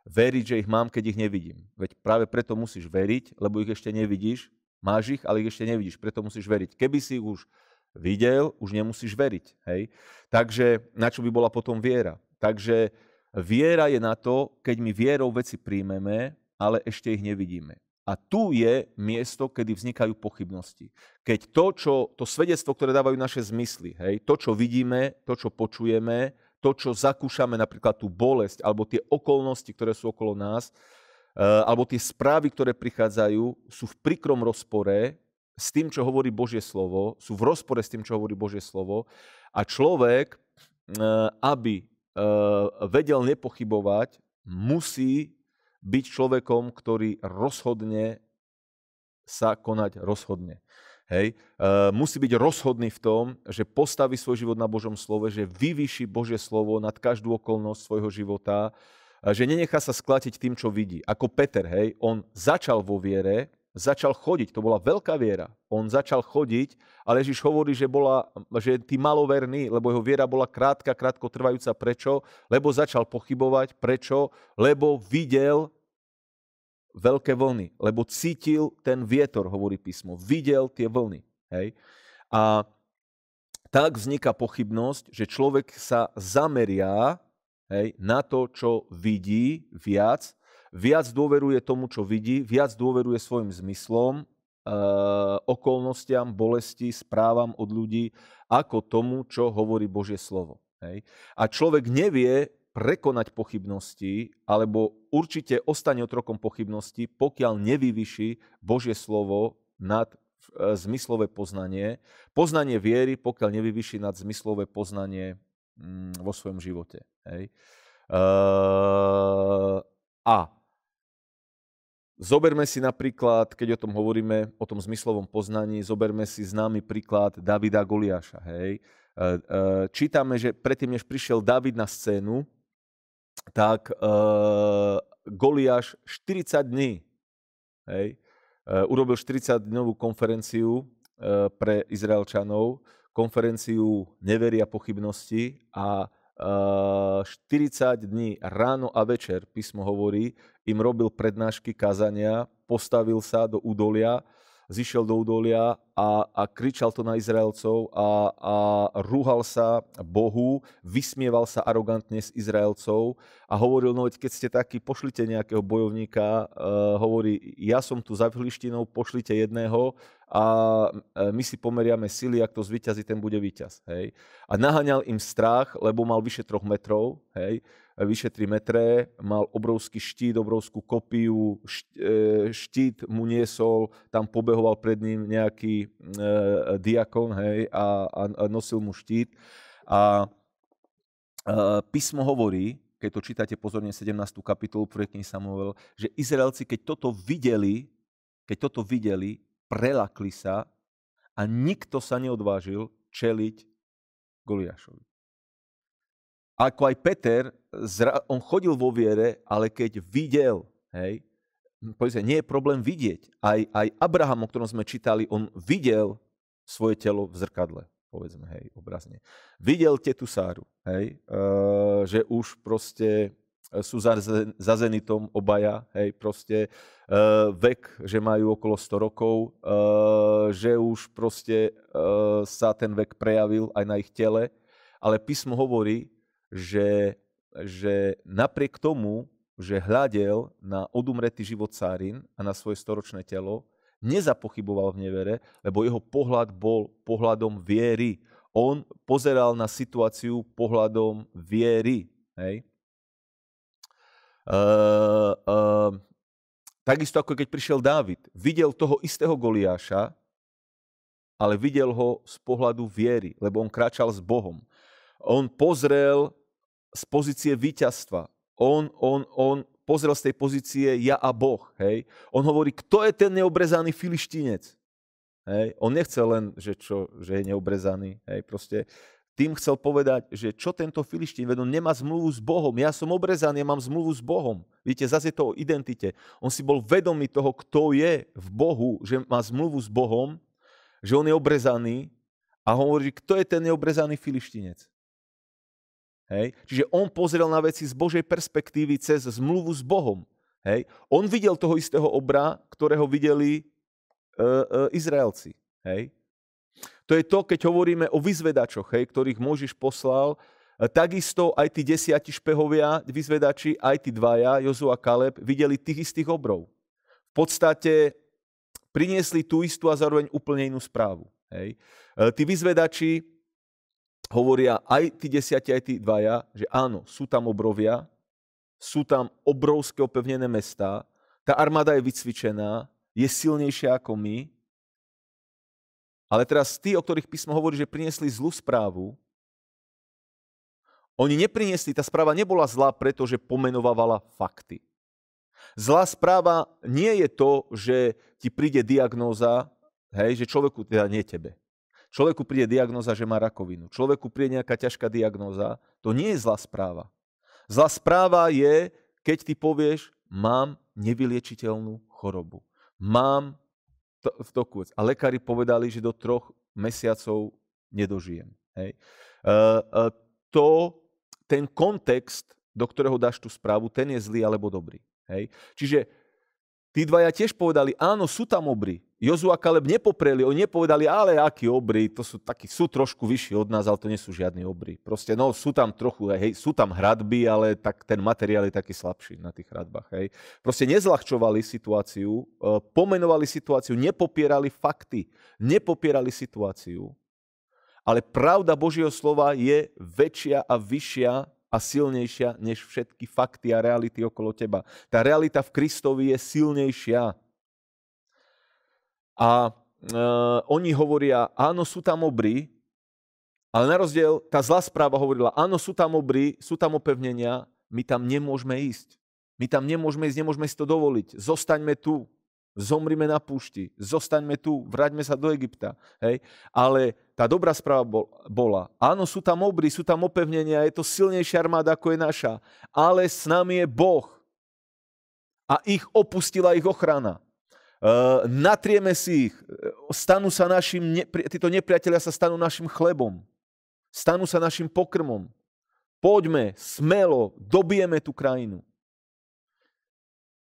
veriť, že ich mám, keď ich nevidím? Veď práve preto musíš veriť, lebo ich ešte nevidíš, máš ich, ale ich ešte nevidíš, preto musíš veriť. Keby si ich už videl, už nemusíš veriť. Hej? Takže na čo by bola potom viera? Takže viera je na to, keď my vierou veci príjmeme, ale ešte ich nevidíme. A tu je miesto, kedy vznikajú pochybnosti. Keď to, čo, to svedectvo, ktoré dávajú naše zmysly, hej, to, čo vidíme, to, čo počujeme, to, čo zakúšame, napríklad tú bolesť, alebo tie okolnosti, ktoré sú okolo nás, eh, alebo tie správy, ktoré prichádzajú, sú v prikrom rozpore s tým, čo hovorí Božie slovo, sú v rozpore s tým, čo hovorí Božie slovo. A človek, eh, aby Eh, vedel nepochybovať, musí byť človekom, ktorý rozhodne sa konať rozhodne. Hej. E, musí byť rozhodný v tom, že postaví svoj život na Božom slove, že vyvýši Božie slovo nad každú okolnosť svojho života, eh, že nenechá sa sklatiť tým, čo vidí. Ako Peter, hej, on začal vo viere, začal chodiť. To bola veľká viera. On začal chodiť, ale Ježiš hovorí, že, bola, že tí maloverný, lebo jeho viera bola krátka, krátko trvajúca. Prečo? Lebo začal pochybovať. Prečo? Lebo videl veľké vlny. Lebo cítil ten vietor, hovorí písmo. Videl tie vlny. Hej? A tak vzniká pochybnosť, že človek sa zameria hej, na to, čo vidí viac, viac dôveruje tomu, čo vidí, viac dôveruje svojim zmyslom, eh, okolnostiam, bolesti, správam od ľudí, ako tomu, čo hovorí Božie slovo. Hej. A človek nevie prekonať pochybnosti, alebo určite ostane otrokom pochybnosti, pokiaľ nevyvyši Božie slovo nad eh, zmyslové poznanie, poznanie viery, pokiaľ nevyvyši nad zmyslové poznanie mm, vo svojom živote. Hej. Uh, a Zoberme si napríklad, keď o tom hovoríme, o tom zmyslovom poznaní, zoberme si známy príklad Davida Goliáša. Hej. E, e, čítame, že predtým, než prišiel David na scénu, tak e, Goliáš 40 dní hej, urobil 40-dňovú konferenciu pre Izraelčanov, konferenciu neveria pochybnosti a 40 ehm, dní ráno a večer, písmo hovorí, im robil prednášky, kazania, postavil sa do údolia, zišiel do údolia a, a kričal to na Izraelcov a, a rúhal sa Bohu, vysmieval sa arogantne s Izraelcov a hovoril, no keď ste takí, pošlite nejakého bojovníka, uh, hovorí, ja som tu za filištínou, pošlite jedného a e, my si pomeriame sily, ak to zvyťazí, ten bude víťaz. Hej. A naháňal im strach, lebo mal vyše 3 metrov, hej, e, vyše 3 metre, mal obrovský štít, obrovskú kopiu, e, štít mu niesol, tam pobehoval pred ním nejaký e, diakon hej, a, a nosil mu štít. A e, písmo hovorí, keď to čítate pozorne 17. kapitolu 1. Samuel, že Izraelci, keď toto videli, keď toto videli, prelakli sa a nikto sa neodvážil čeliť Goliášovi. Ako aj Peter, on chodil vo viere, ale keď videl, hej, povedzme, nie je problém vidieť. Aj, aj Abraham, o ktorom sme čítali, on videl svoje telo v zrkadle, povedzme, hej, obrazne. Videl tetu Sáru, hej, e, že už proste E, sú za, za Zenitom obaja, hej, proste uh, vek, že majú okolo 100 rokov, uh, že už proste uh, sa ten vek prejavil aj na ich tele, ale písmo hovorí, že, že napriek tomu, že hľadel na odumretý život Sárin a na svoje storočné telo, nezapochyboval v nevere, lebo jeho pohľad bol pohľadom viery. On pozeral na situáciu pohľadom viery. Hej? Uh, uh, takisto ako keď prišiel Dávid. Videl toho istého Goliáša, ale videl ho z pohľadu viery, lebo on kráčal s Bohom. On pozrel z pozície víťazstva. On, on, on pozrel z tej pozície ja a Boh. Hej? On hovorí, kto je ten neobrezaný filištinec? Hej? On nechce len, že, čo, že je neobrezaný. Hej? Proste tým chcel povedať, že čo tento filištín, vedú, nemá zmluvu s Bohom. Ja som obrezaný, ja mám zmluvu s Bohom. Vidíte, zase je to o identite. On si bol vedomý toho, kto je v Bohu, že má zmluvu s Bohom, že on je obrezaný a hovorí, kto je ten neobrezaný filištinec. Hej? Čiže on pozrel na veci z Božej perspektívy cez zmluvu s Bohom. Hej? On videl toho istého obra, ktorého videli uh, uh, Izraelci. Hej? To je to, keď hovoríme o vyzvedačoch, hej, ktorých môžeš poslal. E, takisto aj tí desiati špehovia, vyzvedači, aj tí dvaja, Jozu a Kaleb, videli tých istých obrov. V podstate priniesli tú istú a zároveň úplne inú správu. Hej. E, tí vyzvedači hovoria aj tí desiati, aj tí dvaja, že áno, sú tam obrovia, sú tam obrovské opevnené mesta. tá armáda je vycvičená, je silnejšia ako my, ale teraz tí, o ktorých písmo hovorí, že priniesli zlú správu, oni nepriniesli, tá správa nebola zlá, pretože pomenovávala fakty. Zlá správa nie je to, že ti príde diagnóza, hej, že človeku, teda nie tebe, človeku príde diagnóza, že má rakovinu, človeku príde nejaká ťažká diagnóza, to nie je zlá správa. Zlá správa je, keď ty povieš, mám nevyliečiteľnú chorobu, mám v to A lekári povedali, že do troch mesiacov nedožijem. Hej. to, ten kontext, do ktorého dáš tú správu, ten je zlý alebo dobrý. Hej. Čiže tí dvaja tiež povedali, áno, sú tam obry, Jozu a Kaleb nepopreli, oni nepovedali, ale akí obry, to sú takí, sú trošku vyšší od nás, ale to nie sú žiadni obry. Proste, no, sú tam trochu, hej, sú tam hradby, ale tak ten materiál je taký slabší na tých hradbách, hej. Proste nezľahčovali situáciu, e, pomenovali situáciu, nepopierali fakty, nepopierali situáciu, ale pravda Božieho slova je väčšia a vyššia a silnejšia než všetky fakty a reality okolo teba. Tá realita v Kristovi je silnejšia a uh, oni hovoria, áno, sú tam obry, ale na rozdiel, tá zlá správa hovorila, áno, sú tam obry, sú tam opevnenia, my tam nemôžeme ísť. My tam nemôžeme ísť, nemôžeme si to dovoliť. Zostaňme tu, zomrime na púšti, zostaňme tu, vráťme sa do Egypta. Hej? Ale tá dobrá správa bol, bola, áno, sú tam obry, sú tam opevnenia, je to silnejšia armáda, ako je naša, ale s nami je Boh a ich opustila ich ochrana. Eh, natrieme si ich, eh, stanú sa našim, títo nepriatelia sa stanú našim chlebom, stanú sa našim pokrmom. Poďme, smelo, dobijeme tú krajinu.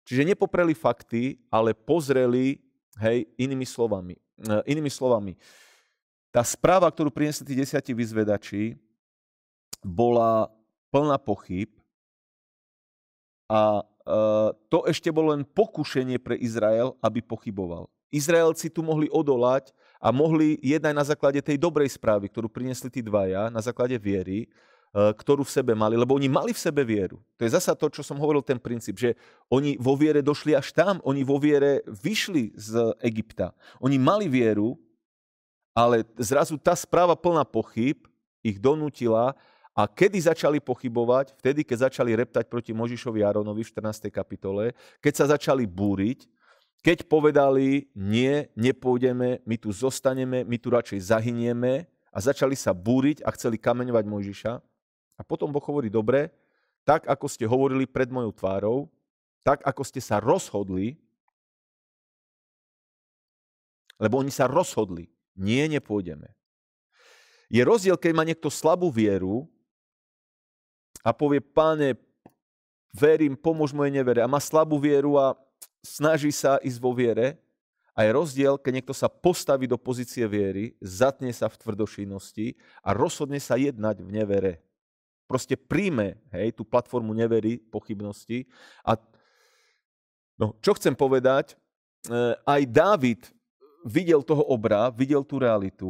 Čiže nepopreli fakty, ale pozreli, hej, inými slovami. Eh, inými slovami, tá správa, ktorú priniesli tí desiatí vyzvedači, bola plná pochyb a Eh, to ešte bolo len pokušenie pre Izrael, aby pochyboval. Izraelci tu mohli odolať a mohli jednať na základe tej dobrej správy, ktorú priniesli tí dvaja, na základe viery, eh, ktorú v sebe mali, lebo oni mali v sebe vieru. To je zasa to, čo som hovoril, ten princíp, že oni vo viere došli až tam, oni vo viere vyšli z Egypta. Oni mali vieru, ale zrazu tá správa plná pochyb ich donútila, a kedy začali pochybovať? Vtedy, keď začali reptať proti Možišovi Aronovi v 14. kapitole, keď sa začali búriť, keď povedali, nie, nepôjdeme, my tu zostaneme, my tu radšej zahynieme a začali sa búriť a chceli kameňovať Mojžiša. A potom Boh hovorí, dobre, tak ako ste hovorili pred mojou tvárou, tak ako ste sa rozhodli, lebo oni sa rozhodli, nie, nepôjdeme. Je rozdiel, keď má niekto slabú vieru, a povie, páne, verím, pomôž mojej nevere a má slabú vieru a snaží sa ísť vo viere. A je rozdiel, keď niekto sa postaví do pozície viery, zatne sa v tvrdošinnosti a rozhodne sa jednať v nevere. Proste príjme hej, tú platformu nevery, pochybnosti. A no, čo chcem povedať, eh, aj Dávid videl toho obra, videl tú realitu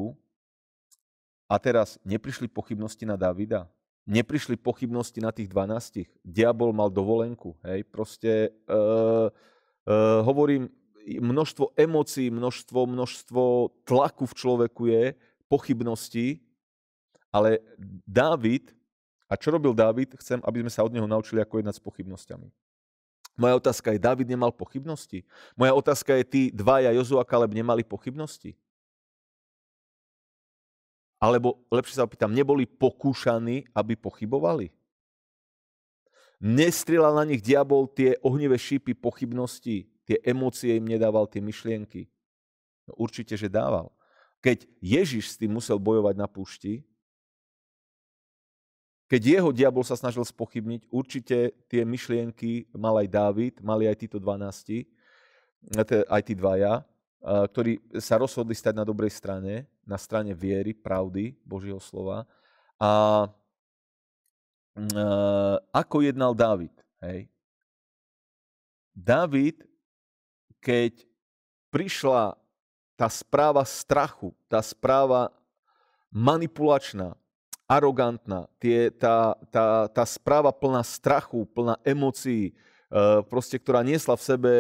a teraz neprišli pochybnosti na Davida neprišli pochybnosti na tých 12. Diabol mal dovolenku. Hej? Proste e, e, hovorím, množstvo emócií, množstvo, množstvo tlaku v človeku je, pochybnosti. ale Dávid, a čo robil Dávid, chcem, aby sme sa od neho naučili, ako jednať s pochybnosťami. Moja otázka je, Dávid nemal pochybnosti. Moja otázka je, tí dvaja, Jozu a Kaleb, nemali pochybnosti. Alebo, lepšie sa opýtam, neboli pokúšaní, aby pochybovali? Nestrieľal na nich diabol tie ohnivé šípy pochybnosti, tie emócie im nedával, tie myšlienky. No určite, že dával. Keď Ježiš s tým musel bojovať na púšti, keď jeho diabol sa snažil spochybniť, určite tie myšlienky mal aj Dávid, mali aj títo 12, aj tí dvaja. Eh, ktorí sa rozhodli stať na dobrej strane, na strane viery, pravdy, Božieho slova. A mm, eh, ako jednal Dávid? Hej? Dávid, keď prišla tá správa strachu, tá správa manipulačná, arogantná, tie, tá, tá, tá správa plná strachu, plná emócií, eh, proste, ktorá niesla v sebe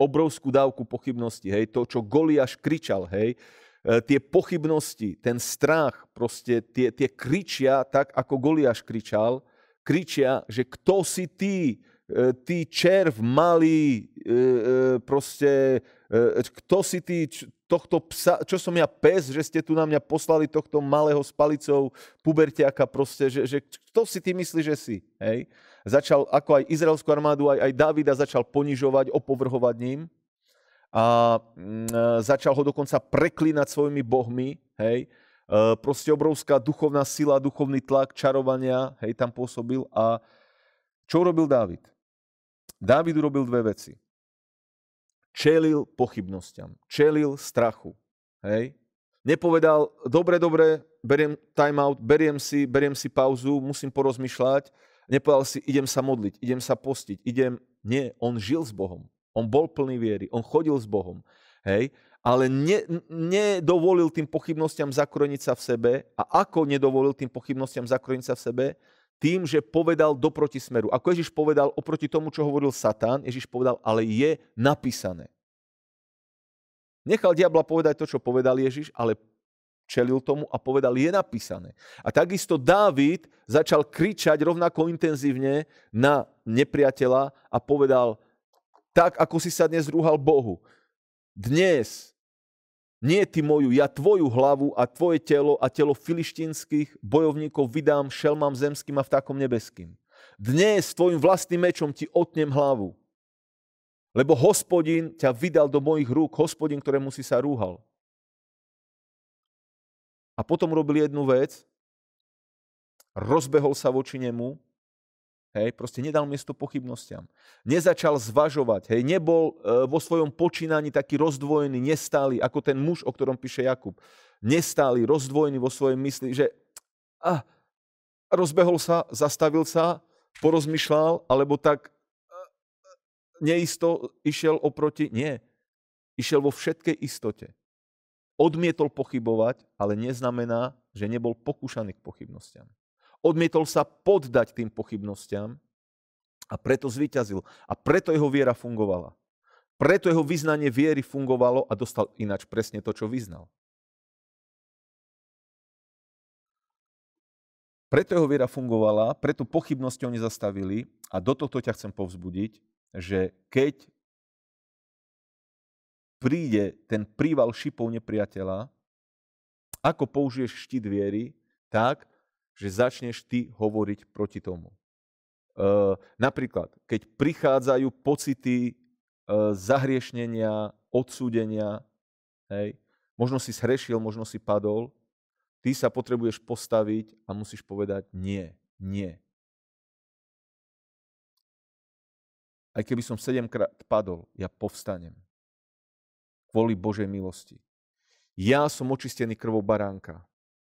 obrovskú dávku pochybnosti, hej, to, čo Goliáš kričal, hej, e, tie pochybnosti, ten strach, proste tie, tie kričia, tak ako Goliáš kričal, kričia, že kto si ty, e, ty červ malý, e, proste, kto si ty, tohto psa, čo som ja pes, že ste tu na mňa poslali tohto malého s palicou pubertiaka, proste, že, že kto si ty myslíš, že si, hej? začal, ako aj izraelskú armádu, aj, aj Davida začal ponižovať, opovrhovať ním a mm, e, začal ho dokonca preklínať svojimi bohmi, hej, e, proste obrovská duchovná sila, duchovný tlak, čarovania, hej, tam pôsobil a čo urobil Dávid? Dávid urobil dve veci. Čelil pochybnosťam, čelil strachu, hej, nepovedal, dobre, dobre, beriem time out, beriem si, beriem si pauzu, musím porozmýšľať, Nepovedal si, idem sa modliť, idem sa postiť, idem... Nie, on žil s Bohom. On bol plný viery, on chodil s Bohom. Hej? Ale ne, nedovolil tým pochybnostiam zakroniť sa v sebe. A ako nedovolil tým pochybnostiam zakroniť sa v sebe? Tým, že povedal do protismeru. Ako Ježiš povedal oproti tomu, čo hovoril Satan, Ježiš povedal, ale je napísané. Nechal diabla povedať to, čo povedal Ježiš, ale čelil tomu a povedal, je napísané. A takisto Dávid začal kričať rovnako intenzívne na nepriateľa a povedal, tak ako si sa dnes rúhal Bohu, dnes nie ty moju, ja tvoju hlavu a tvoje telo a telo filištinských bojovníkov vydám šelmám zemským a vtákom nebeským. Dnes tvojim vlastným mečom ti otnem hlavu. Lebo hospodin ťa vydal do mojich rúk, hospodin, ktorému si sa rúhal. A potom robil jednu vec, rozbehol sa voči nemu, hej, proste nedal miesto pochybnostiam. Nezačal zvažovať, hej, nebol e, vo svojom počínaní taký rozdvojený, nestály, ako ten muž, o ktorom píše Jakub. Nestály, rozdvojený vo svojej mysli, že ah, rozbehol sa, zastavil sa, porozmýšľal, alebo tak e, e, neisto išiel oproti. Nie. Išiel vo všetkej istote. Odmietol pochybovať, ale neznamená, že nebol pokúšaný k pochybnostiam. Odmietol sa poddať tým pochybnostiam a preto zvíťazil. A preto jeho viera fungovala. Preto jeho vyznanie viery fungovalo a dostal ináč presne to, čo vyznal. Preto jeho viera fungovala, preto pochybnosti ho nezastavili a do tohto ťa chcem povzbudiť, že keď príde ten príval šipov nepriateľa, ako použiješ štít viery, tak, že začneš ty hovoriť proti tomu. E, napríklad, keď prichádzajú pocity e, zahriešnenia, odsúdenia, hej, možno si zhrešil, možno si padol, ty sa potrebuješ postaviť a musíš povedať nie, nie, aj keby som sedemkrát padol, ja povstanem kvôli Božej milosti. Ja som očistený krvou baránka.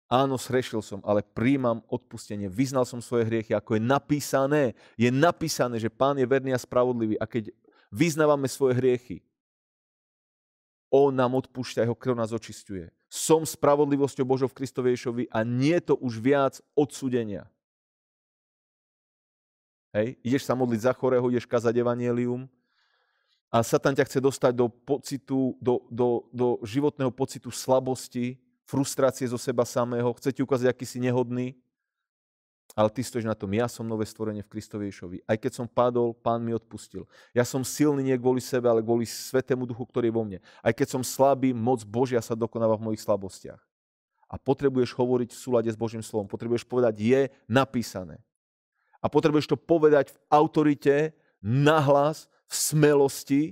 Áno, srešil som, ale príjmam odpustenie. Vyznal som svoje hriechy, ako je napísané. Je napísané, že Pán je verný a spravodlivý. A keď vyznávame svoje hriechy, On nám odpúšťa, Jeho krv nás očistuje. Som spravodlivosťou Božov v a nie je to už viac odsudenia. Hej, ideš sa modliť za chorého, ideš kazať evanielium, a Satan ťa chce dostať do pocitu, do, do, do životného pocitu slabosti, frustrácie zo seba samého. Chce ti ukázať, aký si nehodný. Ale ty stojíš na tom, ja som nové stvorenie v Kristoviešovi. Aj keď som padol, pán mi odpustil. Ja som silný nie kvôli sebe, ale kvôli svetému duchu, ktorý je vo mne. Aj keď som slabý, moc Božia sa dokonáva v mojich slabostiach. A potrebuješ hovoriť v súlade s Božím slovom. Potrebuješ povedať, je napísané. A potrebuješ to povedať v autorite, nahlas, v smelosti,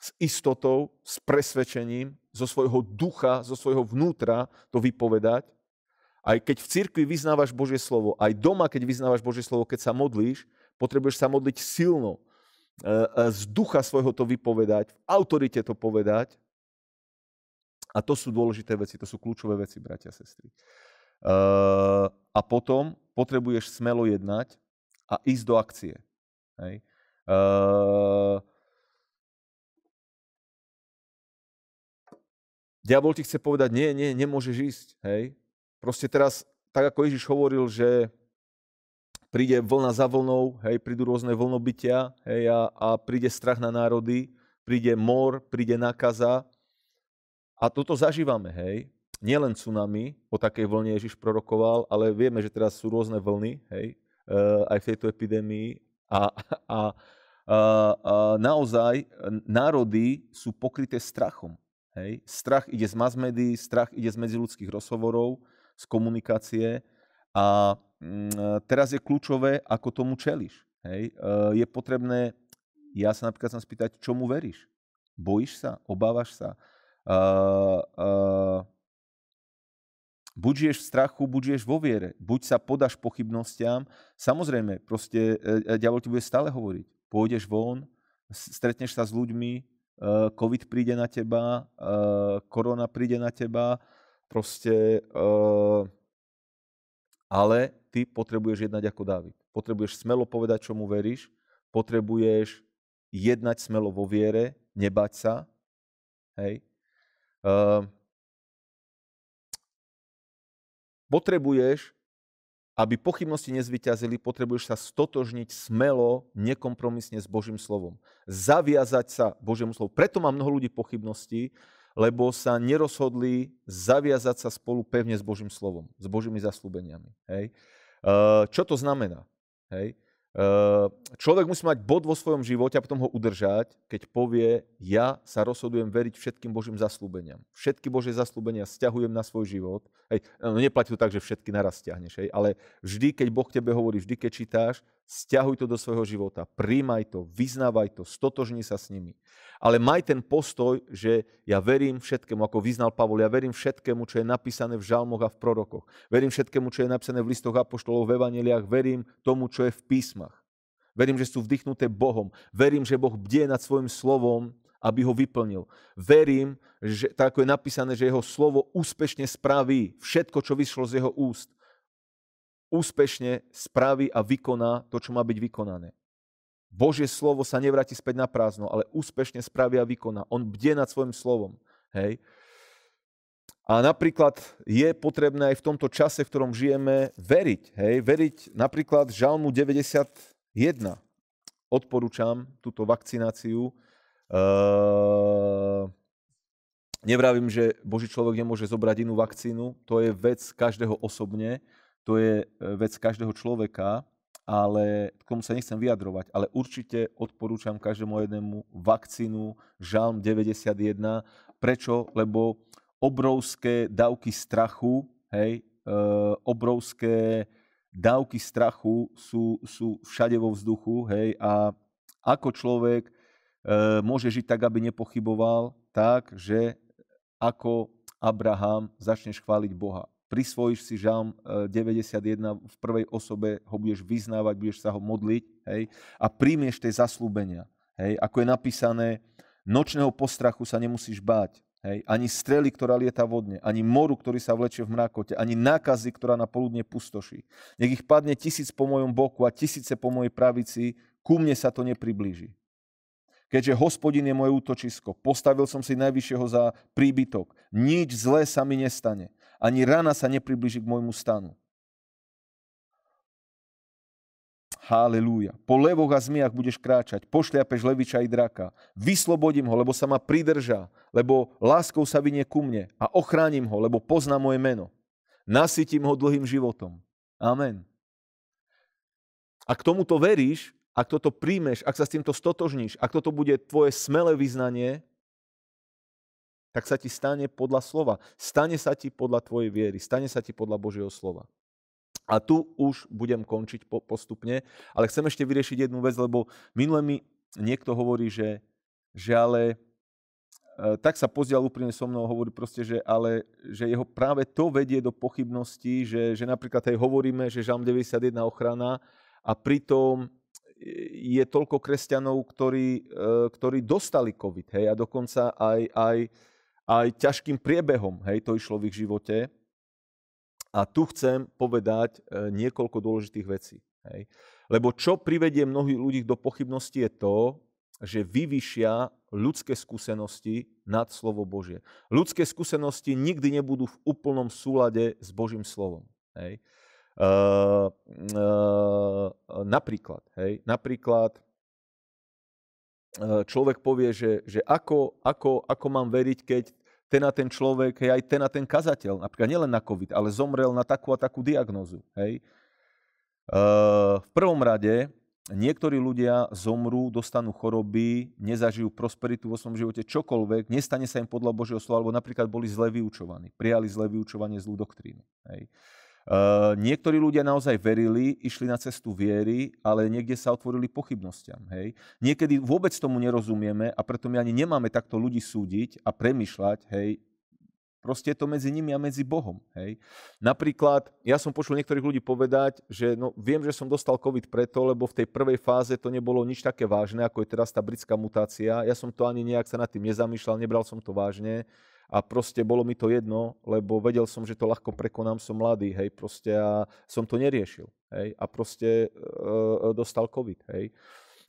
s istotou, s presvedčením, zo svojho ducha, zo svojho vnútra to vypovedať. Aj keď v cirkvi vyznávaš Božie slovo, aj doma, keď vyznávaš Božie slovo, keď sa modlíš, potrebuješ sa modliť silno, e, e, z ducha svojho to vypovedať, v autorite to povedať. A to sú dôležité veci, to sú kľúčové veci, bratia a sestry. E, a potom potrebuješ smelo jednať, a ísť do akcie. Hej. Uh, Diabol ti chce povedať, nie, nie, nemôžeš ísť. Hej. Proste teraz, tak ako Ježiš hovoril, že príde vlna za vlnou, hej, prídu rôzne vlnobytia hej, a, a príde strach na národy, príde mor, príde nákaza. A toto zažívame, hej. Nielen tsunami, o takej vlne Ježiš prorokoval, ale vieme, že teraz sú rôzne vlny, hej, Eh, aj v tejto epidémii. A, a, a, a naozaj eh, národy sú pokryté strachom. Hej? Strach ide z mass médií, strach ide z medziludských rozhovorov, z komunikácie. A mm, eh, teraz je kľúčové, ako tomu čeliš. Hej? Je potrebné, ja sa napríklad chcem spýtať, čomu veríš? Bojíš sa? Obávaš sa? Uh, uh, buď žiješ v strachu, buď žiješ vo viere, buď sa podáš pochybnostiam. Samozrejme, proste e, e, diabol ti bude stále hovoriť. Pôjdeš von, stretneš sa s ľuďmi, e, COVID príde na teba, korona príde na teba, proste... Ale ty potrebuješ jednať ako Dávid. Potrebuješ smelo povedať, čomu veríš, potrebuješ jednať smelo vo viere, nebať sa. Hej. Ehm, Potrebuješ, aby pochybnosti nezvyťazili, potrebuješ sa stotožniť smelo, nekompromisne s Božím slovom. Zaviazať sa Božiemu slovu. Preto má mnoho ľudí pochybnosti, lebo sa nerozhodli zaviazať sa spolu pevne s Božím slovom, s Božími zaslúbeniami. Hej. Ehm, čo to znamená? Hej. Ehm, človek musí mať bod vo svojom živote a potom ho udržať, keď povie, ja sa rozhodujem veriť všetkým Božím zaslúbeniam. Všetky Božie zaslúbenia stiahujem na svoj život. Hej, no neplatí to tak, že všetky naraz stiahneš, hej, ale vždy, keď Boh tebe hovorí, vždy, keď čítáš, stiahuj to do svojho života, príjmaj to, vyznávaj to, stotožni sa s nimi. Ale maj ten postoj, že ja verím všetkému, ako vyznal Pavol, ja verím všetkému, čo je napísané v žalmoch a v prorokoch. Verím všetkému, čo je napísané v listoch apoštolov, v evaneliách, verím tomu, čo je v písmach. Verím, že sú vdychnuté Bohom. Verím, že Boh bdie nad svojim slovom, aby ho vyplnil. Verím, že tak ako je napísané, že jeho slovo úspešne spraví všetko, čo vyšlo z jeho úst úspešne spraví a vykoná to, čo má byť vykonané. Božie slovo sa nevráti späť na prázdno, ale úspešne spraví a vykoná. On bde nad svojim slovom. Hej. A napríklad je potrebné aj v tomto čase, v ktorom žijeme, veriť. Hej. Veriť napríklad Žalmu 91. Odporúčam túto vakcináciu. Uh, nevravím, že Boží človek nemôže zobrať inú vakcínu. To je vec každého osobne to je e, vec každého človeka, ale k tomu sa nechcem vyjadrovať, ale určite odporúčam každému jednému vakcínu Žalm 91. Prečo? Lebo obrovské dávky strachu, hej, e, obrovské dávky strachu sú, sú všade vo vzduchu, hej, a ako človek e, môže žiť tak, aby nepochyboval, tak, že ako Abraham začneš chváliť Boha prisvojíš si žalm 91 eh, v prvej osobe, ho budeš vyznávať, budeš sa ho modliť hej, a príjmeš tie zaslúbenia. Hej, ako je napísané, nočného postrachu sa nemusíš báť, hej, ani strely, ktorá lieta vodne, ani moru, ktorý sa vlečie v mrakote, ani nákazy, ktorá na poludne pustoší. Nech ich padne tisíc po mojom boku a tisíce po mojej pravici, ku mne sa to nepriblíži. Keďže hospodin je moje útočisko, postavil som si najvyššieho za príbytok, nič zlé sa mi nestane. Ani rana sa nepriblíži k môjmu stanu. Halelúja. Po levoch a zmiach budeš kráčať, pošliapeš leviča i draka. Vyslobodím ho, lebo sa ma pridrža, lebo láskou sa vynie ku mne a ochránim ho, lebo pozná moje meno. Nasytím ho dlhým životom. Amen. Ak tomuto veríš, ak toto príjmeš, ak sa s týmto stotožníš, ak toto bude tvoje smelé vyznanie, tak sa ti stane podľa slova. Stane sa ti podľa tvojej viery, stane sa ti podľa Božieho slova. A tu už budem končiť postupne, ale chcem ešte vyriešiť jednu vec, lebo minule mi niekto hovorí, že, že ale e, tak sa pozdial úprimne so mnou, hovorí proste, že, ale, že jeho práve to vedie do pochybností, že, že napríklad aj hovoríme, že Žalm 91 ochrana a pritom je toľko kresťanov, ktorí, e, ktorí dostali COVID hej, a dokonca aj, aj aj ťažkým priebehom, hej, to išlo v ich živote. A tu chcem povedať e, niekoľko dôležitých vecí. Hej. Lebo čo privedie mnohých ľudí do pochybnosti je to, že vyvyšia ľudské skúsenosti nad slovo Božie. Ľudské skúsenosti nikdy nebudú v úplnom súlade s Božím slovom. Hej. Uh, uh, napríklad, hej, napríklad E, človek povie, že, že ako, ako, ako mám veriť, keď ten a ten človek, hej, aj ten a ten kazateľ, napríklad nielen na COVID, ale zomrel na takú a takú diagnózu. Hej. E, v prvom rade niektorí ľudia zomrú, dostanú choroby, nezažijú prosperitu vo svojom živote, čokoľvek, nestane sa im podľa Božieho slova, alebo napríklad boli zle vyučovaní, prijali zle vyučovanie, zlú doktrínu. Hej. Ehm, niektorí ľudia naozaj verili, išli na cestu viery, ale niekde sa otvorili pochybnostiam. Hej? Niekedy vôbec tomu nerozumieme a preto my ani nemáme takto ľudí súdiť a premyšľať, hej, Proste je to medzi nimi a medzi Bohom. Hej. Napríklad, ja som počul niektorých ľudí povedať, že no, viem, že som dostal COVID preto, lebo v tej prvej fáze to nebolo nič také vážne, ako je teraz tá britská mutácia. Ja som to ani nejak sa nad tým nezamýšľal, nebral som to vážne a proste bolo mi to jedno, lebo vedel som, že to ľahko prekonám, som mladý, hej, proste a som to neriešil, hej, a proste e, e dostal COVID, hej.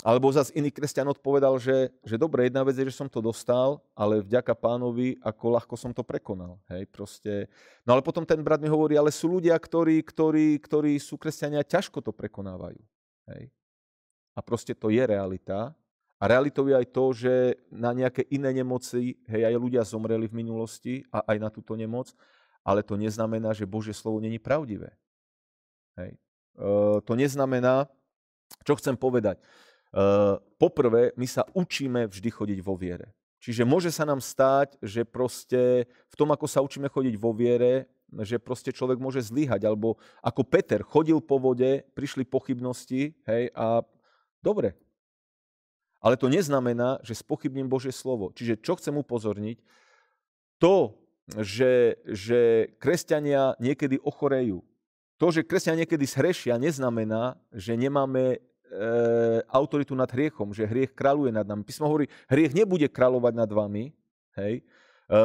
Alebo zase iný kresťan odpovedal, že, že dobre, jedna vec je, že som to dostal, ale vďaka pánovi, ako ľahko som to prekonal. Hej, proste. No ale potom ten brat mi hovorí, ale sú ľudia, ktorí, ktorí, ktorí sú kresťania, ťažko to prekonávajú. Hej. A proste to je realita, a realitou je aj to, že na nejaké iné nemoci, hej, aj ľudia zomreli v minulosti a aj na túto nemoc, ale to neznamená, že Božie slovo není pravdivé. Hej. E, to neznamená, čo chcem povedať. E, poprvé, my sa učíme vždy chodiť vo viere. Čiže môže sa nám stať, že proste v tom, ako sa učíme chodiť vo viere, že proste človek môže zlyhať, alebo ako Peter chodil po vode, prišli pochybnosti, hej, a dobre, ale to neznamená, že spochybním Božie slovo. Čiže čo chcem upozorniť? To, že, že kresťania niekedy ochorejú. To, že kresťania niekedy zhrešia, neznamená, že nemáme e, autoritu nad hriechom, že hriech kráľuje nad nami. Písmo hovorí, hriech nebude kráľovať nad vami. Hej. E,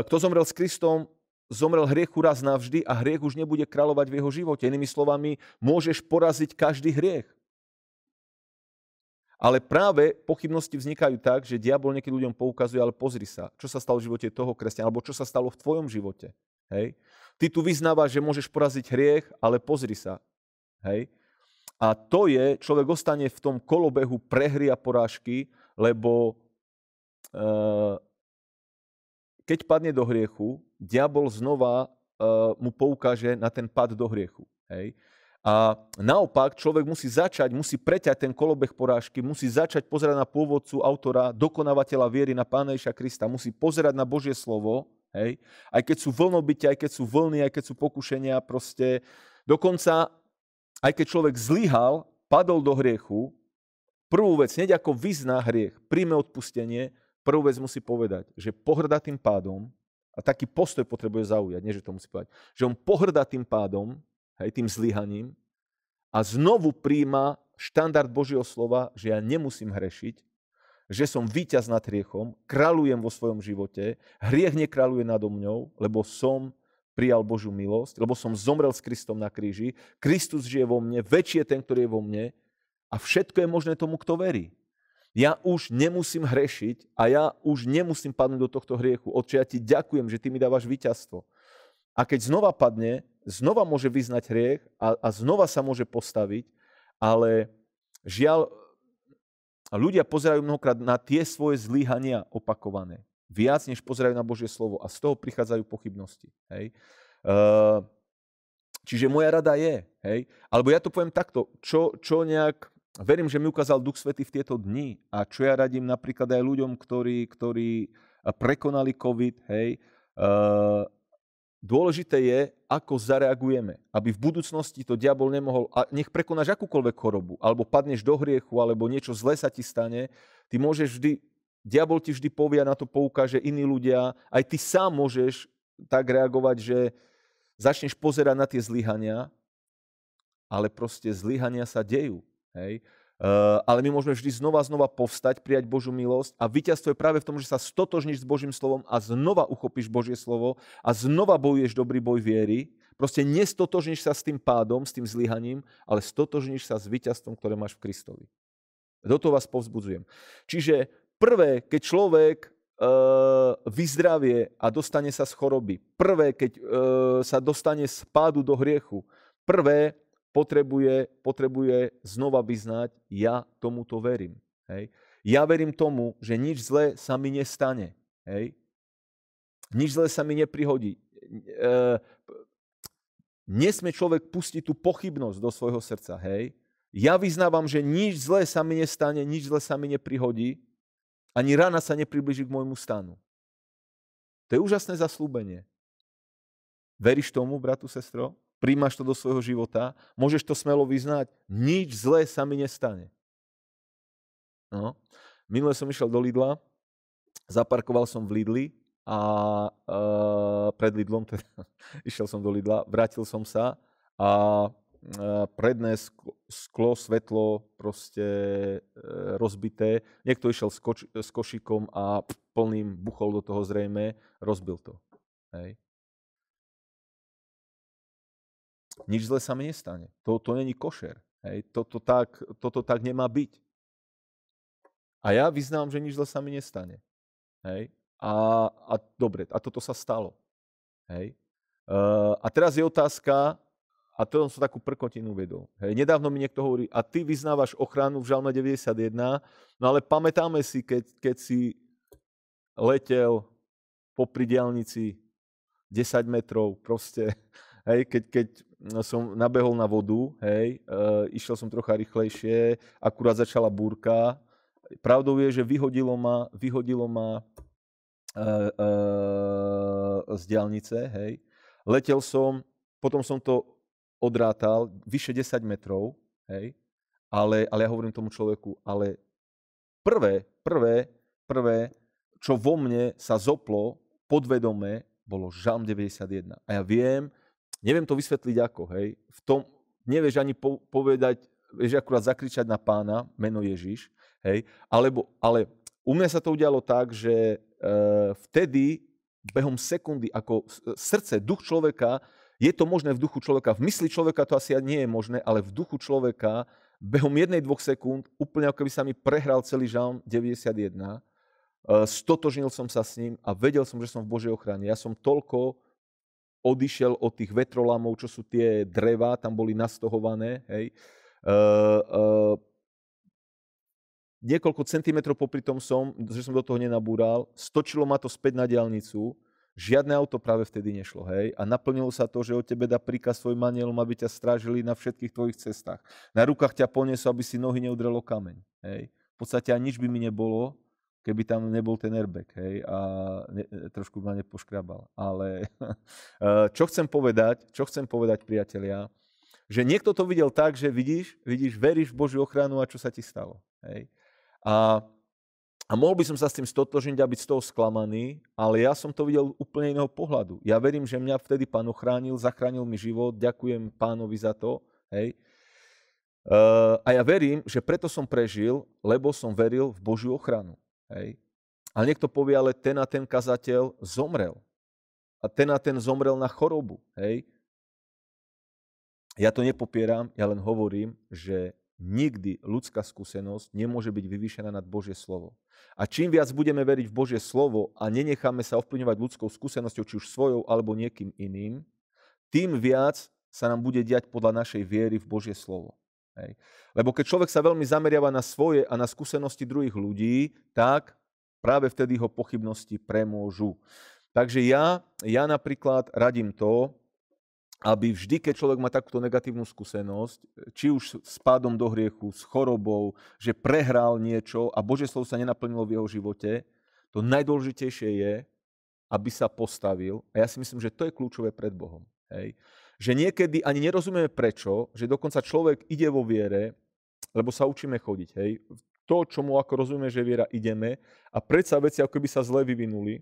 kto zomrel s Kristom, zomrel hriechu raz navždy a hriech už nebude kráľovať v jeho živote. Inými slovami, môžeš poraziť každý hriech. Ale práve pochybnosti vznikajú tak, že diabol niekedy ľuďom poukazuje, ale pozri sa, čo sa stalo v živote toho kresťana, alebo čo sa stalo v tvojom živote. Hej? Ty tu vyznávaš, že môžeš poraziť hriech, ale pozri sa. Hej? A to je, človek ostane v tom kolobehu prehry a porážky, lebo e, keď padne do hriechu, diabol znova e, mu poukáže na ten pad do hriechu. Hej? A naopak človek musí začať, musí preťať ten kolobeh porážky, musí začať pozerať na pôvodcu, autora, dokonavateľa viery na Pána Iša Krista, musí pozerať na Božie slovo, hej? aj keď sú vlnobytia, aj keď sú vlny, aj keď sú pokušenia, proste dokonca, aj keď človek zlyhal, padol do hriechu, prvú vec, neď ako vyzná hriech, príjme odpustenie, prvú vec musí povedať, že pohrda tým pádom, a taký postoj potrebuje zaujať, nie že to musí povedať, že on pohrda tým pádom, hej, tým zlyhaním a znovu príjma štandard Božieho slova, že ja nemusím hrešiť, že som víťaz nad hriechom, kráľujem vo svojom živote, hriech nekráľuje nado mňou, lebo som prijal Božiu milosť, lebo som zomrel s Kristom na kríži, Kristus žije vo mne, väčší je ten, ktorý je vo mne a všetko je možné tomu, kto verí. Ja už nemusím hrešiť a ja už nemusím padnúť do tohto hriechu. Otče, ja ti ďakujem, že ty mi dávaš víťazstvo. A keď znova padne, znova môže vyznať hriech a, a znova sa môže postaviť, ale žiaľ, ľudia pozerajú mnohokrát na tie svoje zlyhania opakované. Viac, než pozerajú na Božie slovo. A z toho prichádzajú pochybnosti. Hej? Uh, čiže moja rada je, hej? alebo ja to poviem takto, čo, čo nejak, verím, že mi ukázal Duch Svety v tieto dni a čo ja radím napríklad aj ľuďom, ktorí, ktorí eh, prekonali COVID, hej, uh, Dôležité je, ako zareagujeme, aby v budúcnosti to diabol nemohol, a nech prekonáš akúkoľvek chorobu, alebo padneš do hriechu, alebo niečo zlé sa ti stane, ty môžeš vždy, diabol ti vždy povia na to poukáže iní ľudia, aj ty sám môžeš tak reagovať, že začneš pozerať na tie zlyhania, ale proste zlyhania sa dejú. Hej? Eh, ale my môžeme vždy znova znova povstať, prijať Božú milosť a víťazstvo je práve v tom, že sa stotožníš s Božím slovom a znova uchopíš Božie slovo a znova bojuješ dobrý boj viery. Proste nestotožníš sa s tým pádom, s tým zlyhaním, ale stotožníš sa s víťazstvom, ktoré máš v Kristovi. Do toho vás povzbudzujem. Čiže prvé, keď človek eh, vyzdravie a dostane sa z choroby. Prvé, keď eh, sa dostane z pádu do hriechu. Prvé, potrebuje, potrebuje znova vyznať, ja tomuto verím. Hej. Ja verím tomu, že nič zlé sa mi nestane. Hej. Nič zlé sa mi neprihodí. E, nesme človek pustiť tú pochybnosť do svojho srdca. Hej. Ja vyznávam, že nič zlé sa mi nestane, nič zlé sa mi neprihodí, ani rana sa nepribliží k môjmu stanu. To je úžasné zaslúbenie. Veríš tomu, bratu, sestro? príjmaš to do svojho života, môžeš to smelo vyznať, nič zlé sa mi nestane. No. Minule som išiel do Lidla, zaparkoval som v Lidli a e, pred Lidlom teda, išiel som do Lidla, vrátil som sa a e, predné sklo, sklo, svetlo proste e, rozbité. Niekto išiel s, koč, s košikom a plným buchol do toho zrejme, rozbil to. Hej. nič zle sa mi nestane. To, to není košer. Hej, toto, tak, toto tak nemá byť. A ja vyznám, že nič zle sa mi nestane. Hej? A, a dobre, a toto sa stalo. Hej? Uh, a teraz je otázka, a to som takú prkotinu vedol. Hej, nedávno mi niekto hovorí, a ty vyznávaš ochranu v Žalme 91, no ale pamätáme si, keď, keď si letel po pridelnici 10 metrov, proste, hej, keď, keď som nabehol na vodu, hej, e, išiel som trocha rýchlejšie, akurát začala búrka. Pravdou je, že vyhodilo ma, vyhodilo ma e, e, z diálnice, hej. Letel som, potom som to odrátal, vyše 10 metrov, hej, ale, ale ja hovorím tomu človeku, ale prvé, prvé, prvé, čo vo mne sa zoplo podvedome, bolo žalm 91. A ja viem, Neviem to vysvetliť ako, hej. V tom nevieš ani po, povedať, vieš akurát zakričať na pána, meno Ježiš, hej. Alebo, ale u mňa sa to udialo tak, že e, vtedy behom sekundy, ako srdce, duch človeka, je to možné v duchu človeka, v mysli človeka to asi nie je možné, ale v duchu človeka behom jednej, dvoch sekúnd, úplne ako by sa mi prehral celý žalm 91, eh, stotožnil som sa s ním a vedel som, že som v Božej ochrane. Ja som toľko odišiel od tých vetrolamov, čo sú tie dreva, tam boli nastohované, hej. Uh, uh, niekoľko centimetrov popri tom som, že som do toho nenabúral, stočilo ma to späť na diálnicu, žiadne auto práve vtedy nešlo, hej, a naplnilo sa to, že o tebe dá príkaz svoj manielom, aby ťa strážili na všetkých tvojich cestách. Na rukách ťa ponesú, aby si nohy neudrelo kameň, hej. V podstate nič by mi nebolo, keby tam nebol ten airbag, hej, a ne, e, trošku ma nepoškrabal. Ale eh, čo chcem povedať, čo chcem povedať, priatelia, že niekto to videl tak, že vidíš, vidíš, veríš v Božiu ochranu a čo sa ti stalo. Hej. A, a mohol by som sa s tým stotožniť a byť z toho sklamaný, ale ja som to videl úplne iného pohľadu. Ja verím, že mňa vtedy pán ochránil, zachránil mi život, ďakujem pánovi za to. Hej. Uh, a ja verím, že preto som prežil, lebo som veril v Božiu ochranu. Hej. Ale niekto povie, ale ten a ten kazateľ zomrel. A ten a ten zomrel na chorobu. Hej. Ja to nepopieram, ja len hovorím, že nikdy ľudská skúsenosť nemôže byť vyvýšená nad Božie slovo. A čím viac budeme veriť v Božie slovo a nenecháme sa ovplyvňovať ľudskou skúsenosťou, či už svojou alebo niekým iným, tým viac sa nám bude diať podľa našej viery v Božie slovo. Hej. Lebo keď človek sa veľmi zameriava na svoje a na skúsenosti druhých ľudí, tak práve vtedy ho pochybnosti premôžu. Takže ja, ja napríklad radím to, aby vždy, keď človek má takúto negatívnu skúsenosť, či už s pádom do hriechu, s chorobou, že prehral niečo a Božie slovo sa nenaplnilo v jeho živote, to najdôležitejšie je, aby sa postavil. A ja si myslím, že to je kľúčové pred Bohom. Hej že niekedy ani nerozumieme prečo, že dokonca človek ide vo viere, lebo sa učíme chodiť, hej. To, čomu ako rozumieme, že viera, ideme a predsa veci ako keby sa zle vyvinuli,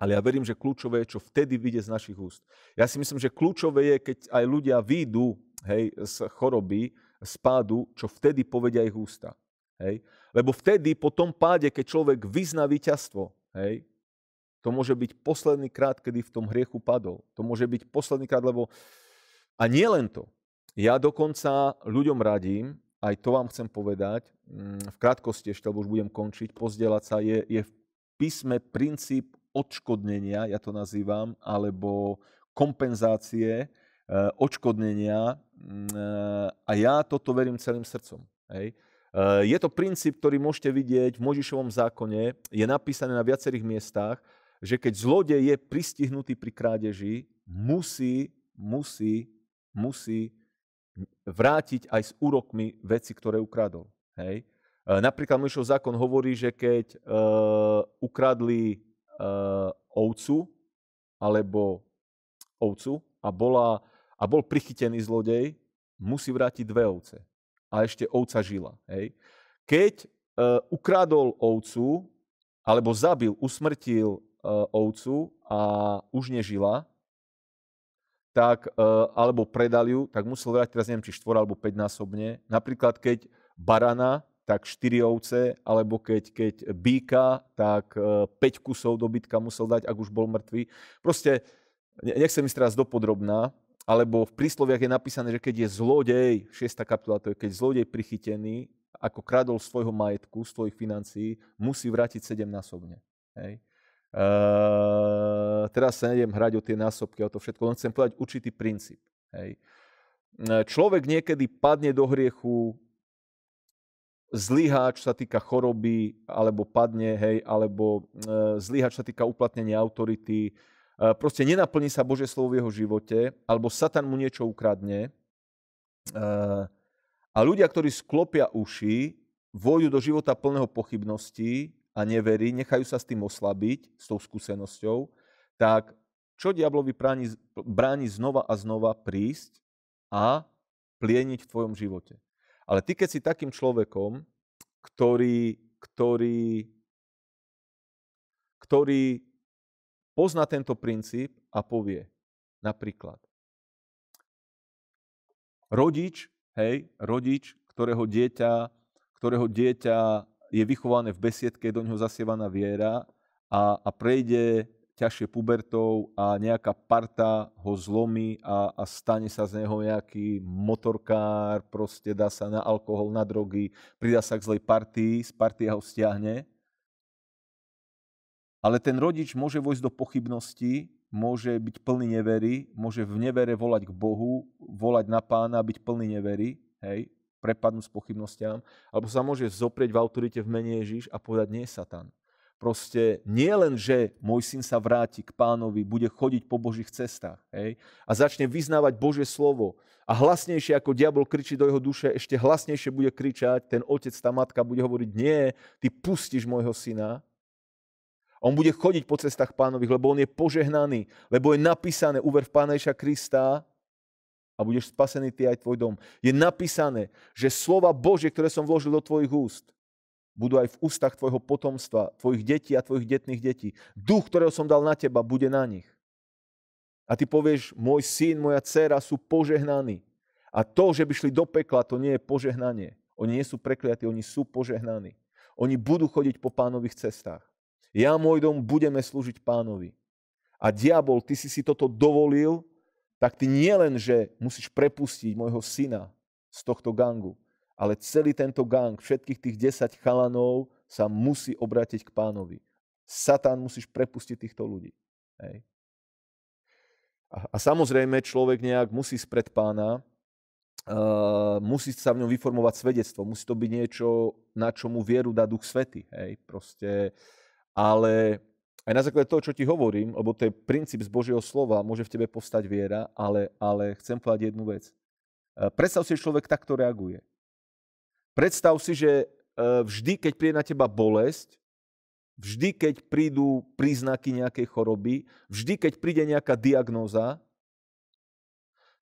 ale ja verím, že kľúčové je, čo vtedy vyjde z našich úst. Ja si myslím, že kľúčové je, keď aj ľudia výjdu hej, z choroby, z pádu, čo vtedy povedia ich ústa. Hej. Lebo vtedy, po tom páde, keď človek vyzná víťazstvo, hej, to môže byť posledný krát, kedy v tom hriechu padol. To môže byť posledný krát, lebo... A nie len to. Ja dokonca ľuďom radím, aj to vám chcem povedať, mm, v krátkosti ešte, lebo už budem končiť, pozdieľať sa, je, je v písme princíp odškodnenia, ja to nazývam, alebo kompenzácie, e, odškodnenia mm, e, a ja toto verím celým srdcom. Hej. E, je to princíp, ktorý môžete vidieť v Možišovom zákone, je napísané na viacerých miestach že keď zlodej je pristihnutý pri krádeži, musí, musí, musí vrátiť aj s úrokmi veci, ktoré ukradol. Hej? E, napríklad Mojšov zákon hovorí, že keď e, ukradli e, ovcu alebo ovcu a, bola, a bol prichytený zlodej, musí vrátiť dve ovce. A ešte ovca žila. Hej? Keď e, ukradol ovcu alebo zabil, usmrtil E, ovcu a už nežila, tak, e, alebo predal ju, tak musel vrať teraz neviem, či štvor alebo 5 násobne. Napríklad, keď barana, tak 4 ovce, alebo keď, keď býka, tak 5 e, kusov dobytka musel dať, ak už bol mŕtvý. Proste, nechcem ísť teraz dopodrobná, alebo v prísloviach je napísané, že keď je zlodej, 6. kapitola to je, keď zlodej prichytený, ako kradol svojho majetku, svojich financií, musí vrátiť sedemnásobne. Hej. Uh, teraz sa nejdem hrať o tie násobky, o to všetko, len chcem povedať určitý princíp. Hej. Človek niekedy padne do hriechu, zlyhá, čo sa týka choroby, alebo padne, hej, alebo e, zlyhá, čo sa týka uplatnenia autority, proste nenaplní sa Božie slovo v jeho živote, alebo Satan mu niečo ukradne. a ľudia, ktorí sklopia uši, vojú do života plného pochybností, a neverí, nechajú sa s tým oslabiť, s tou skúsenosťou, tak čo diablovi bráni, bráni znova a znova prísť a plieniť v tvojom živote. Ale ty, keď si takým človekom, ktorý, ktorý, ktorý pozná tento princíp a povie napríklad, rodič, hej, rodič, ktorého dieťa, ktorého dieťa je vychované v besiedke, je do ňoho zasievaná viera a, a prejde ťažšie pubertov a nejaká parta ho zlomí a, a stane sa z neho nejaký motorkár, proste dá sa na alkohol, na drogy, pridá sa k zlej partii, z partia ho stiahne. Ale ten rodič môže vojsť do pochybnosti, môže byť plný nevery, môže v nevere volať k Bohu, volať na pána, byť plný nevery, hej, prepadnúť s pochybnostiam, alebo sa môže zoprieť v autorite v mene Ježiš a povedať, nie Satan. Proste nie len, že môj syn sa vráti k pánovi, bude chodiť po Božích cestách hej, a začne vyznávať Božie slovo a hlasnejšie ako diabol kričí do jeho duše, ešte hlasnejšie bude kričať, ten otec, tá matka bude hovoriť, nie, ty pustíš môjho syna, on bude chodiť po cestách pánových, lebo on je požehnaný, lebo je napísané, uver v Pána Krista, a budeš spasený ty aj tvoj dom. Je napísané, že slova Bože, ktoré som vložil do tvojich úst, budú aj v ústach tvojho potomstva, tvojich detí a tvojich detných detí. Duch, ktorého som dal na teba, bude na nich. A ty povieš, môj syn, moja dcera sú požehnaní. A to, že by šli do pekla, to nie je požehnanie. Oni nie sú prekliatí, oni sú požehnaní. Oni budú chodiť po pánových cestách. Ja, môj dom, budeme slúžiť pánovi. A diabol, ty si si toto dovolil tak ty nie len, že musíš prepustiť môjho syna z tohto gangu, ale celý tento gang, všetkých tých 10 chalanov sa musí obrátiť k pánovi. Satan musíš prepustiť týchto ľudí. Hej. A, a samozrejme človek nejak musí spred pána, uh, musí sa v ňom vyformovať svedectvo, musí to byť niečo, na čomu vieru dá Duch Svety. Hej, proste. Ale aj na základe toho, čo ti hovorím, lebo to je princíp z Božieho slova, môže v tebe povstať viera, ale, ale chcem povedať jednu vec. E, predstav si, že človek takto reaguje. Predstav si, že e, vždy, keď príde na teba bolesť, vždy, keď prídu príznaky nejakej choroby, vždy, keď príde nejaká diagnóza,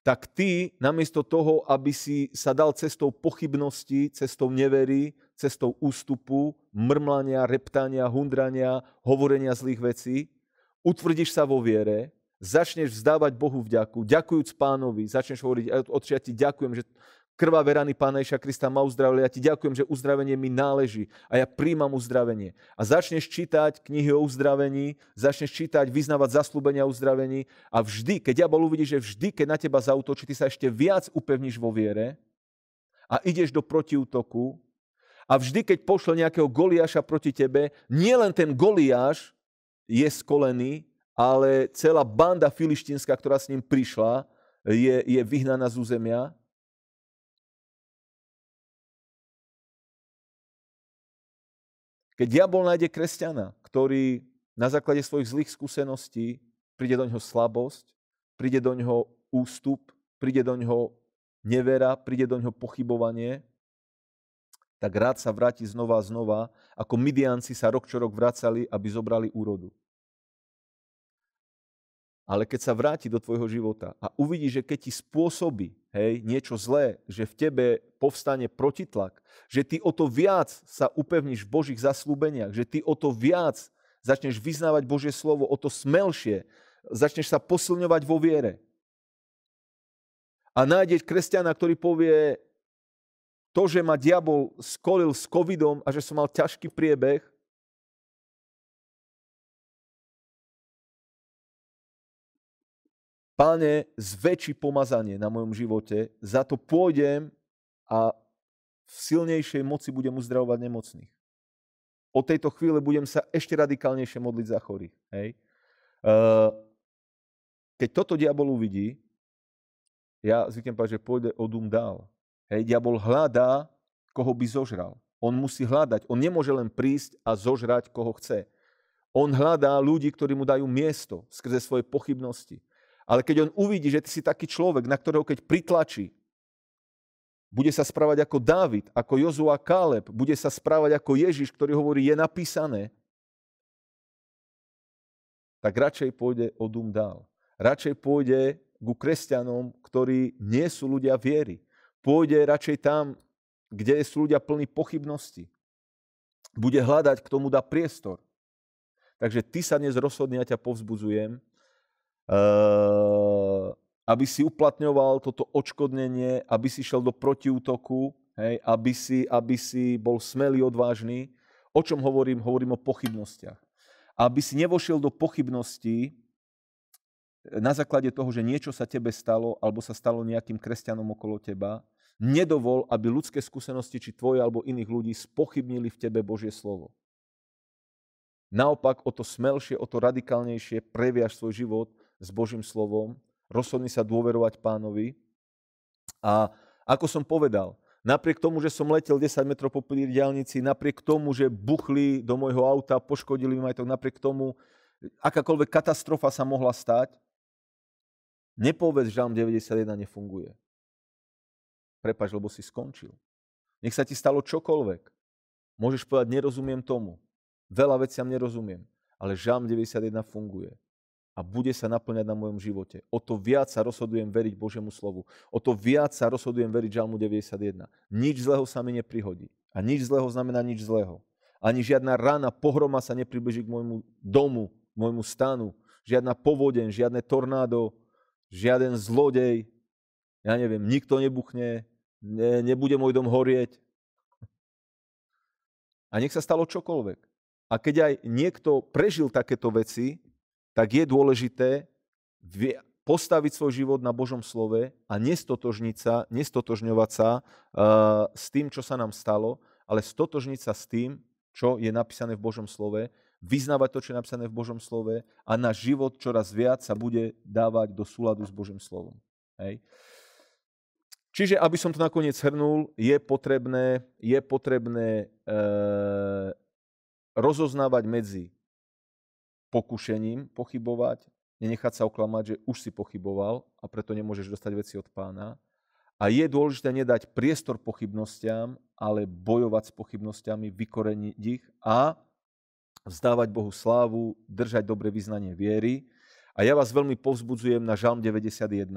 tak ty namiesto toho, aby si sa dal cestou pochybnosti, cestou nevery, cestou ústupu, mrmlania, reptania, hundrania, hovorenia zlých vecí. Utvrdiš sa vo viere, začneš vzdávať Bohu vďaku, ďakujúc pánovi, začneš hovoriť, e, oči, ja ti ďakujem, že krvá verany Pána Iša Krista ma uzdravili. Ja ti ďakujem, že uzdravenie mi náleží a ja príjmam uzdravenie. A začneš čítať knihy o uzdravení, začneš čítať, vyznávať zaslúbenia o uzdravení a vždy, keď diabol uvidí, že vždy, keď na teba zautočí, ty sa ešte viac upevníš vo viere a ideš do protiútoku a vždy, keď pošle nejakého Goliáša proti tebe, nie len ten Goliáš je skolený, ale celá banda filištinská, ktorá s ním prišla, je, je vyhnaná z územia. Keď diabol nájde kresťana, ktorý na základe svojich zlých skúseností príde do ňoho slabosť, príde do ňoho ústup, príde do ňoho nevera, príde do ňoho pochybovanie, tak rád sa vráti znova a znova, ako Midianci sa rok čo rok vracali, aby zobrali úrodu. Ale keď sa vráti do tvojho života a uvidí, že keď ti spôsobí hej, niečo zlé, že v tebe povstane protitlak, že ty o to viac sa upevníš v Božích zaslúbeniach, že ty o to viac začneš vyznávať Božie slovo, o to smelšie, začneš sa posilňovať vo viere. A nájdeš kresťana, ktorý povie, to, že ma diabol skolil s covidom a že som mal ťažký priebeh, Páne, zväčši pomazanie na mojom živote, za to pôjdem a v silnejšej moci budem uzdravovať nemocných. Od tejto chvíle budem sa ešte radikálnejšie modliť za chorých. Hej? Ehm, keď toto diabol uvidí, ja zvyknem povedať, že pôjde o dům dál. Hej, diabol hľadá, koho by zožral. On musí hľadať. On nemôže len prísť a zožrať, koho chce. On hľadá ľudí, ktorí mu dajú miesto skrze svoje pochybnosti. Ale keď on uvidí, že ty si taký človek, na ktorého keď pritlačí, bude sa správať ako Dávid, ako Jozua Káleb, bude sa správať ako Ježiš, ktorý hovorí, je napísané, tak radšej pôjde o dúm dál. Radšej pôjde ku kresťanom, ktorí nie sú ľudia viery. Pôjde radšej tam, kde sú ľudia plní pochybnosti. Bude hľadať, k tomu dá priestor. Takže ty sa dnes rozhodne, ja ťa povzbudzujem, eh, aby si uplatňoval toto očkodnenie, aby si šiel do protiútoku, hej, aby, si, aby si bol smelý, odvážny. O čom hovorím? Hovorím o pochybnostiach. Aby si nevošiel do pochybností eh, na základe toho, že niečo sa tebe stalo alebo sa stalo nejakým kresťanom okolo teba, Nedovol, aby ľudské skúsenosti, či tvoje alebo iných ľudí, spochybnili v tebe Božie slovo. Naopak, o to smelšie, o to radikálnejšie previaž svoj život s Božím slovom, rozhodni sa dôverovať pánovi. A ako som povedal, napriek tomu, že som letel 10 metrov po diálnici, napriek tomu, že buchli do môjho auta, poškodili mi to, napriek tomu, akákoľvek katastrofa sa mohla stať, nepovedz, že 91 nefunguje. Prepač, lebo si skončil. Nech sa ti stalo čokoľvek. Môžeš povedať, nerozumiem tomu. Veľa veciam nerozumiem. Ale Žalm 91 funguje. A bude sa naplňať na mojom živote. O to viac sa rozhodujem veriť Božiemu slovu. O to viac sa rozhodujem veriť Žalmu 91. Nič zlého sa mi neprihodí. A nič zlého znamená nič zlého. Ani žiadna rána, pohroma sa nepribliží k môjmu domu, k môjmu stanu. Žiadna povodeň, žiadne tornádo, žiaden zlodej, ja neviem, nikto nebuchne, ne, nebude môj dom horieť. A nech sa stalo čokoľvek. A keď aj niekto prežil takéto veci, tak je dôležité postaviť svoj život na Božom slove a nestotožniť sa, nestotožňovať sa uh, s tým, čo sa nám stalo, ale stotožniť sa s tým, čo je napísané v Božom slove, vyznávať to, čo je napísané v Božom slove a náš život čoraz viac sa bude dávať do súladu s Božím slovom. Hej. Čiže, aby som to nakoniec shrnul, je potrebné, je potrebné e, rozoznávať medzi pokušením pochybovať, nenechať sa oklamať, že už si pochyboval a preto nemôžeš dostať veci od pána. A je dôležité nedať priestor pochybnostiam, ale bojovať s pochybnostiami, vykoreniť ich a vzdávať Bohu slávu, držať dobre vyznanie viery. A ja vás veľmi povzbudzujem na Žalm 91,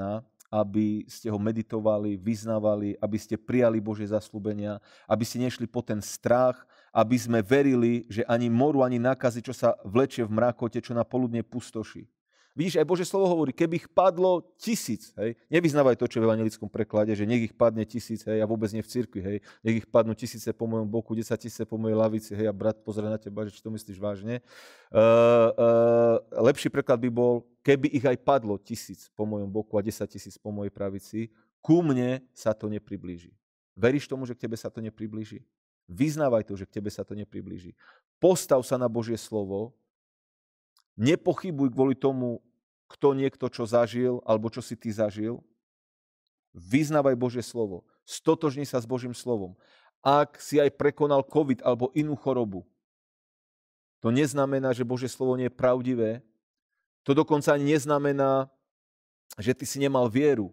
aby ste ho meditovali, vyznavali, aby ste prijali Božie zaslúbenia, aby ste nešli po ten strach, aby sme verili, že ani moru, ani nákazy, čo sa vlečie v mrakote, čo na poludne pustoši, Vidíš, aj Bože slovo hovorí, keby ich padlo tisíc, hej, nevyznávaj to, čo je v evangelickom preklade, že nech ich padne tisíc, hej, a vôbec nie v cirkvi, hej, nech ich padnú tisíce po mojom boku, desať tisíce po mojej lavici, hej, a brat pozrie na teba, že či to myslíš vážne. Uh, uh, lepší preklad by bol, keby ich aj padlo tisíc po mojom boku a desať tisíc po mojej pravici, ku mne sa to nepriblíži. Veríš tomu, že k tebe sa to nepriblíži? Vyznávaj to, že k tebe sa to nepriblíži. Postav sa na Božie slovo Nepochybuj kvôli tomu, kto niekto čo zažil, alebo čo si ty zažil. Vyznávaj Božie slovo. Stotožni sa s Božím slovom. Ak si aj prekonal COVID alebo inú chorobu, to neznamená, že Božie slovo nie je pravdivé. To dokonca ani neznamená, že ty si nemal vieru,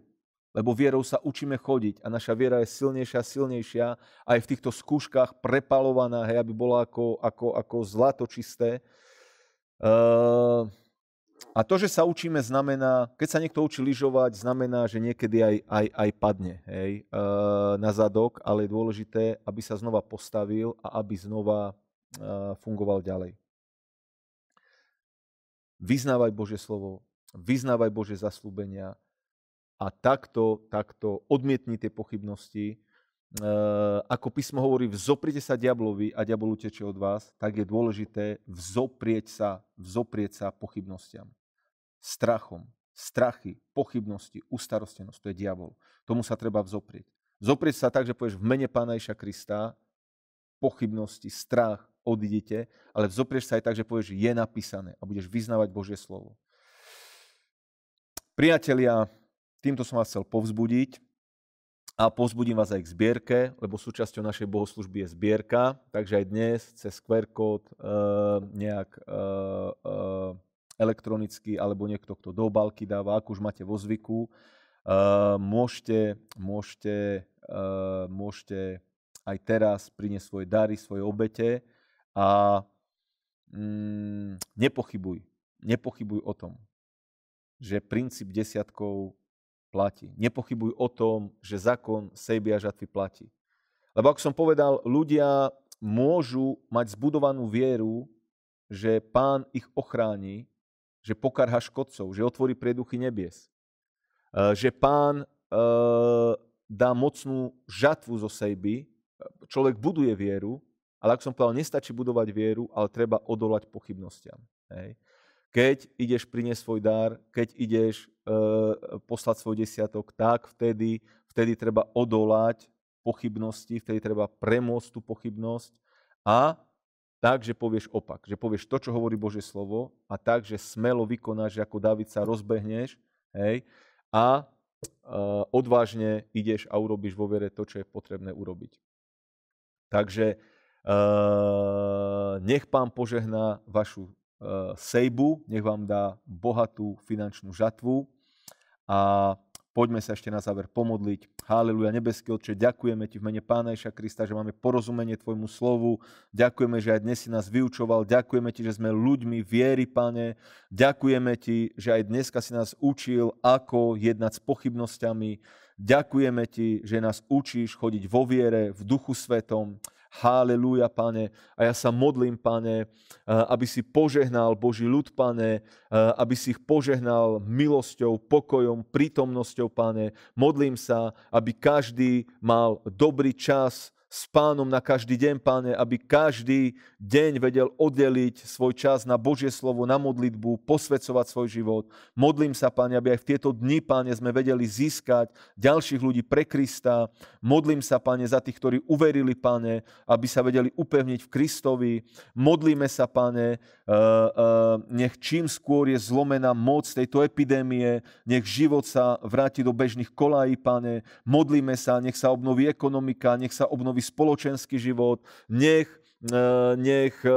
lebo vierou sa učíme chodiť a naša viera je silnejšia a silnejšia aj v týchto skúškach prepalovaná, hej, aby bola ako, ako, ako zlato čisté Ehm, a to, že sa učíme, znamená, keď sa niekto učí lyžovať, znamená, že niekedy aj, aj, aj padne hej, ehm, na zadok, ale je dôležité, aby sa znova postavil a aby znova ehm, fungoval ďalej. Vyznávaj Bože slovo, vyznávaj Božie zaslúbenia a takto, takto odmietni tie pochybnosti, Eh, ako písmo hovorí, vzoprite sa diablovi a diabol uteče od vás, tak je dôležité vzoprieť sa, vzoprieť sa pochybnostiam, strachom, strachy, pochybnosti, ustarostenosť. To je diabol. Tomu sa treba vzoprieť. Vzoprieť sa tak, že povieš v mene Pána Iša Krista, pochybnosti, strach, odidete, ale vzoprieš sa aj tak, že povieš, je napísané a budeš vyznávať Božie slovo. Priatelia, týmto som vás chcel povzbudiť a pozbudím vás aj k zbierke, lebo súčasťou našej bohoslužby je zbierka, takže aj dnes cez QR kód e, nejak e, e, elektronicky alebo niekto, kto do obálky dáva, ak už máte vo zvyku, e, môžete, môžete, e, môžete aj teraz priniesť svoje dary, svoje obete a mm, nepochybuj, nepochybuj o tom, že princíp desiatkov platí. Nepochybuj o tom, že zákon sejby a žatvy platí. Lebo ako som povedal, ľudia môžu mať zbudovanú vieru, že pán ich ochráni, že pokarha škodcov, že otvorí prieduchy nebies, e, že pán e, dá mocnú žatvu zo sejby, e, človek buduje vieru, ale ako som povedal, nestačí budovať vieru, ale treba odolať pochybnostiam. Hej keď ideš priniesť svoj dar, keď ideš e, poslať svoj desiatok, tak vtedy, vtedy treba odolať pochybnosti, vtedy treba premôcť tú pochybnosť a tak, že povieš opak, že povieš to, čo hovorí Božie slovo a tak, že smelo vykonáš, že ako David sa rozbehneš hej, a e, odvážne ideš a urobíš vo vere to, čo je potrebné urobiť. Takže e, nech pán požehná vašu sejbu, nech vám dá bohatú finančnú žatvu. A poďme sa ešte na záver pomodliť. Haleluja, nebeský Otče, ďakujeme Ti v mene Pána Iša Krista, že máme porozumenie Tvojmu slovu. Ďakujeme, že aj dnes si nás vyučoval. Ďakujeme Ti, že sme ľuďmi viery, Pane. Ďakujeme Ti, že aj dneska si nás učil, ako jednať s pochybnosťami. Ďakujeme Ti, že nás učíš chodiť vo viere, v duchu svetom. Haleluja, pane. A ja sa modlím, pane, eh, aby si požehnal Boží ľud, pane, eh, aby si ich požehnal milosťou, pokojom, prítomnosťou, pane. Modlím sa, aby každý mal dobrý čas, s pánom na každý deň, páne, aby každý deň vedel oddeliť svoj čas na Božie slovo, na modlitbu, posvedcovať svoj život. Modlím sa, páne, aby aj v tieto dni, páne, sme vedeli získať ďalších ľudí pre Krista. Modlím sa, páne, za tých, ktorí uverili, páne, aby sa vedeli upevniť v Kristovi. Modlíme sa, páne, eh, eh, nech čím skôr je zlomená moc tejto epidémie, nech život sa vráti do bežných kolají, páne. Modlíme sa, nech sa obnoví ekonomika, nech sa obnoví akoby spoločenský život, nech e, nech e,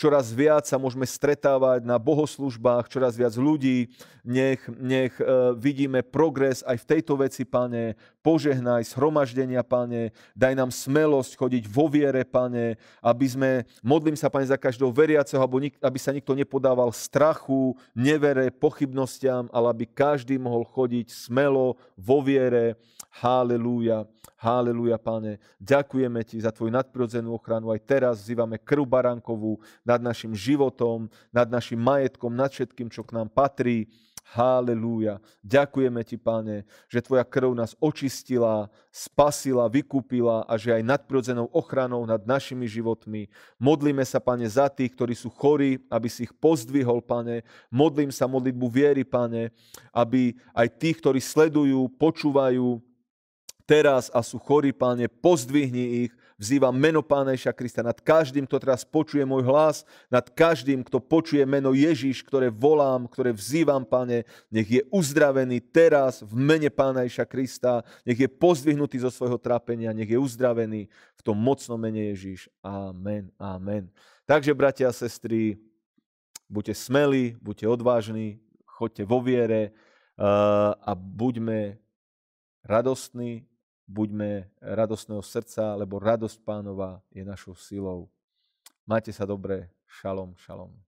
čoraz viac sa môžeme stretávať na bohoslužbách, čoraz viac ľudí, nech, nech e, vidíme progres aj v tejto veci, pane, Požehnaj shromaždenia, Pane, daj nám smelosť chodiť vo viere, Pane, aby sme, modlím sa, Pane, za každého veriaceho, aby, sa nikto nepodával strachu, nevere, pochybnostiam, ale aby každý mohol chodiť smelo vo viere. Halelúja, halelúja, Pane. Ďakujeme Ti za Tvoju nadprirodzenú ochranu. Aj teraz vzývame krv barankovú nad našim životom, nad našim majetkom, nad všetkým, čo k nám patrí. Halelúja. Ďakujeme ti, Pane, že tvoja krv nás očistila, spasila, vykúpila a že aj nadprodzenou ochranou nad našimi životmi. Modlíme sa, Pane, za tých, ktorí sú chorí, aby si ich pozdvihol, Pane. Modlím sa modlitbu viery, Pane, aby aj tých, ktorí sledujú, počúvajú, teraz a sú chorí, Pane, pozdvihni ich, Vzývam meno Pána Ježa Krista nad každým, kto teraz počuje môj hlas, nad každým, kto počuje meno Ježiš, ktoré volám, ktoré vzývam, Pane. Nech je uzdravený teraz v mene Pána Ježa Krista. Nech je pozdvihnutý zo svojho trápenia. Nech je uzdravený v tom mocnom mene Ježiš. Amen, amen. Takže, bratia a sestry, buďte smelí, buďte odvážni, choďte vo viere eh, a buďme radostní, buďme radosného srdca, lebo radosť pánova je našou silou. Majte sa dobre. Šalom, šalom.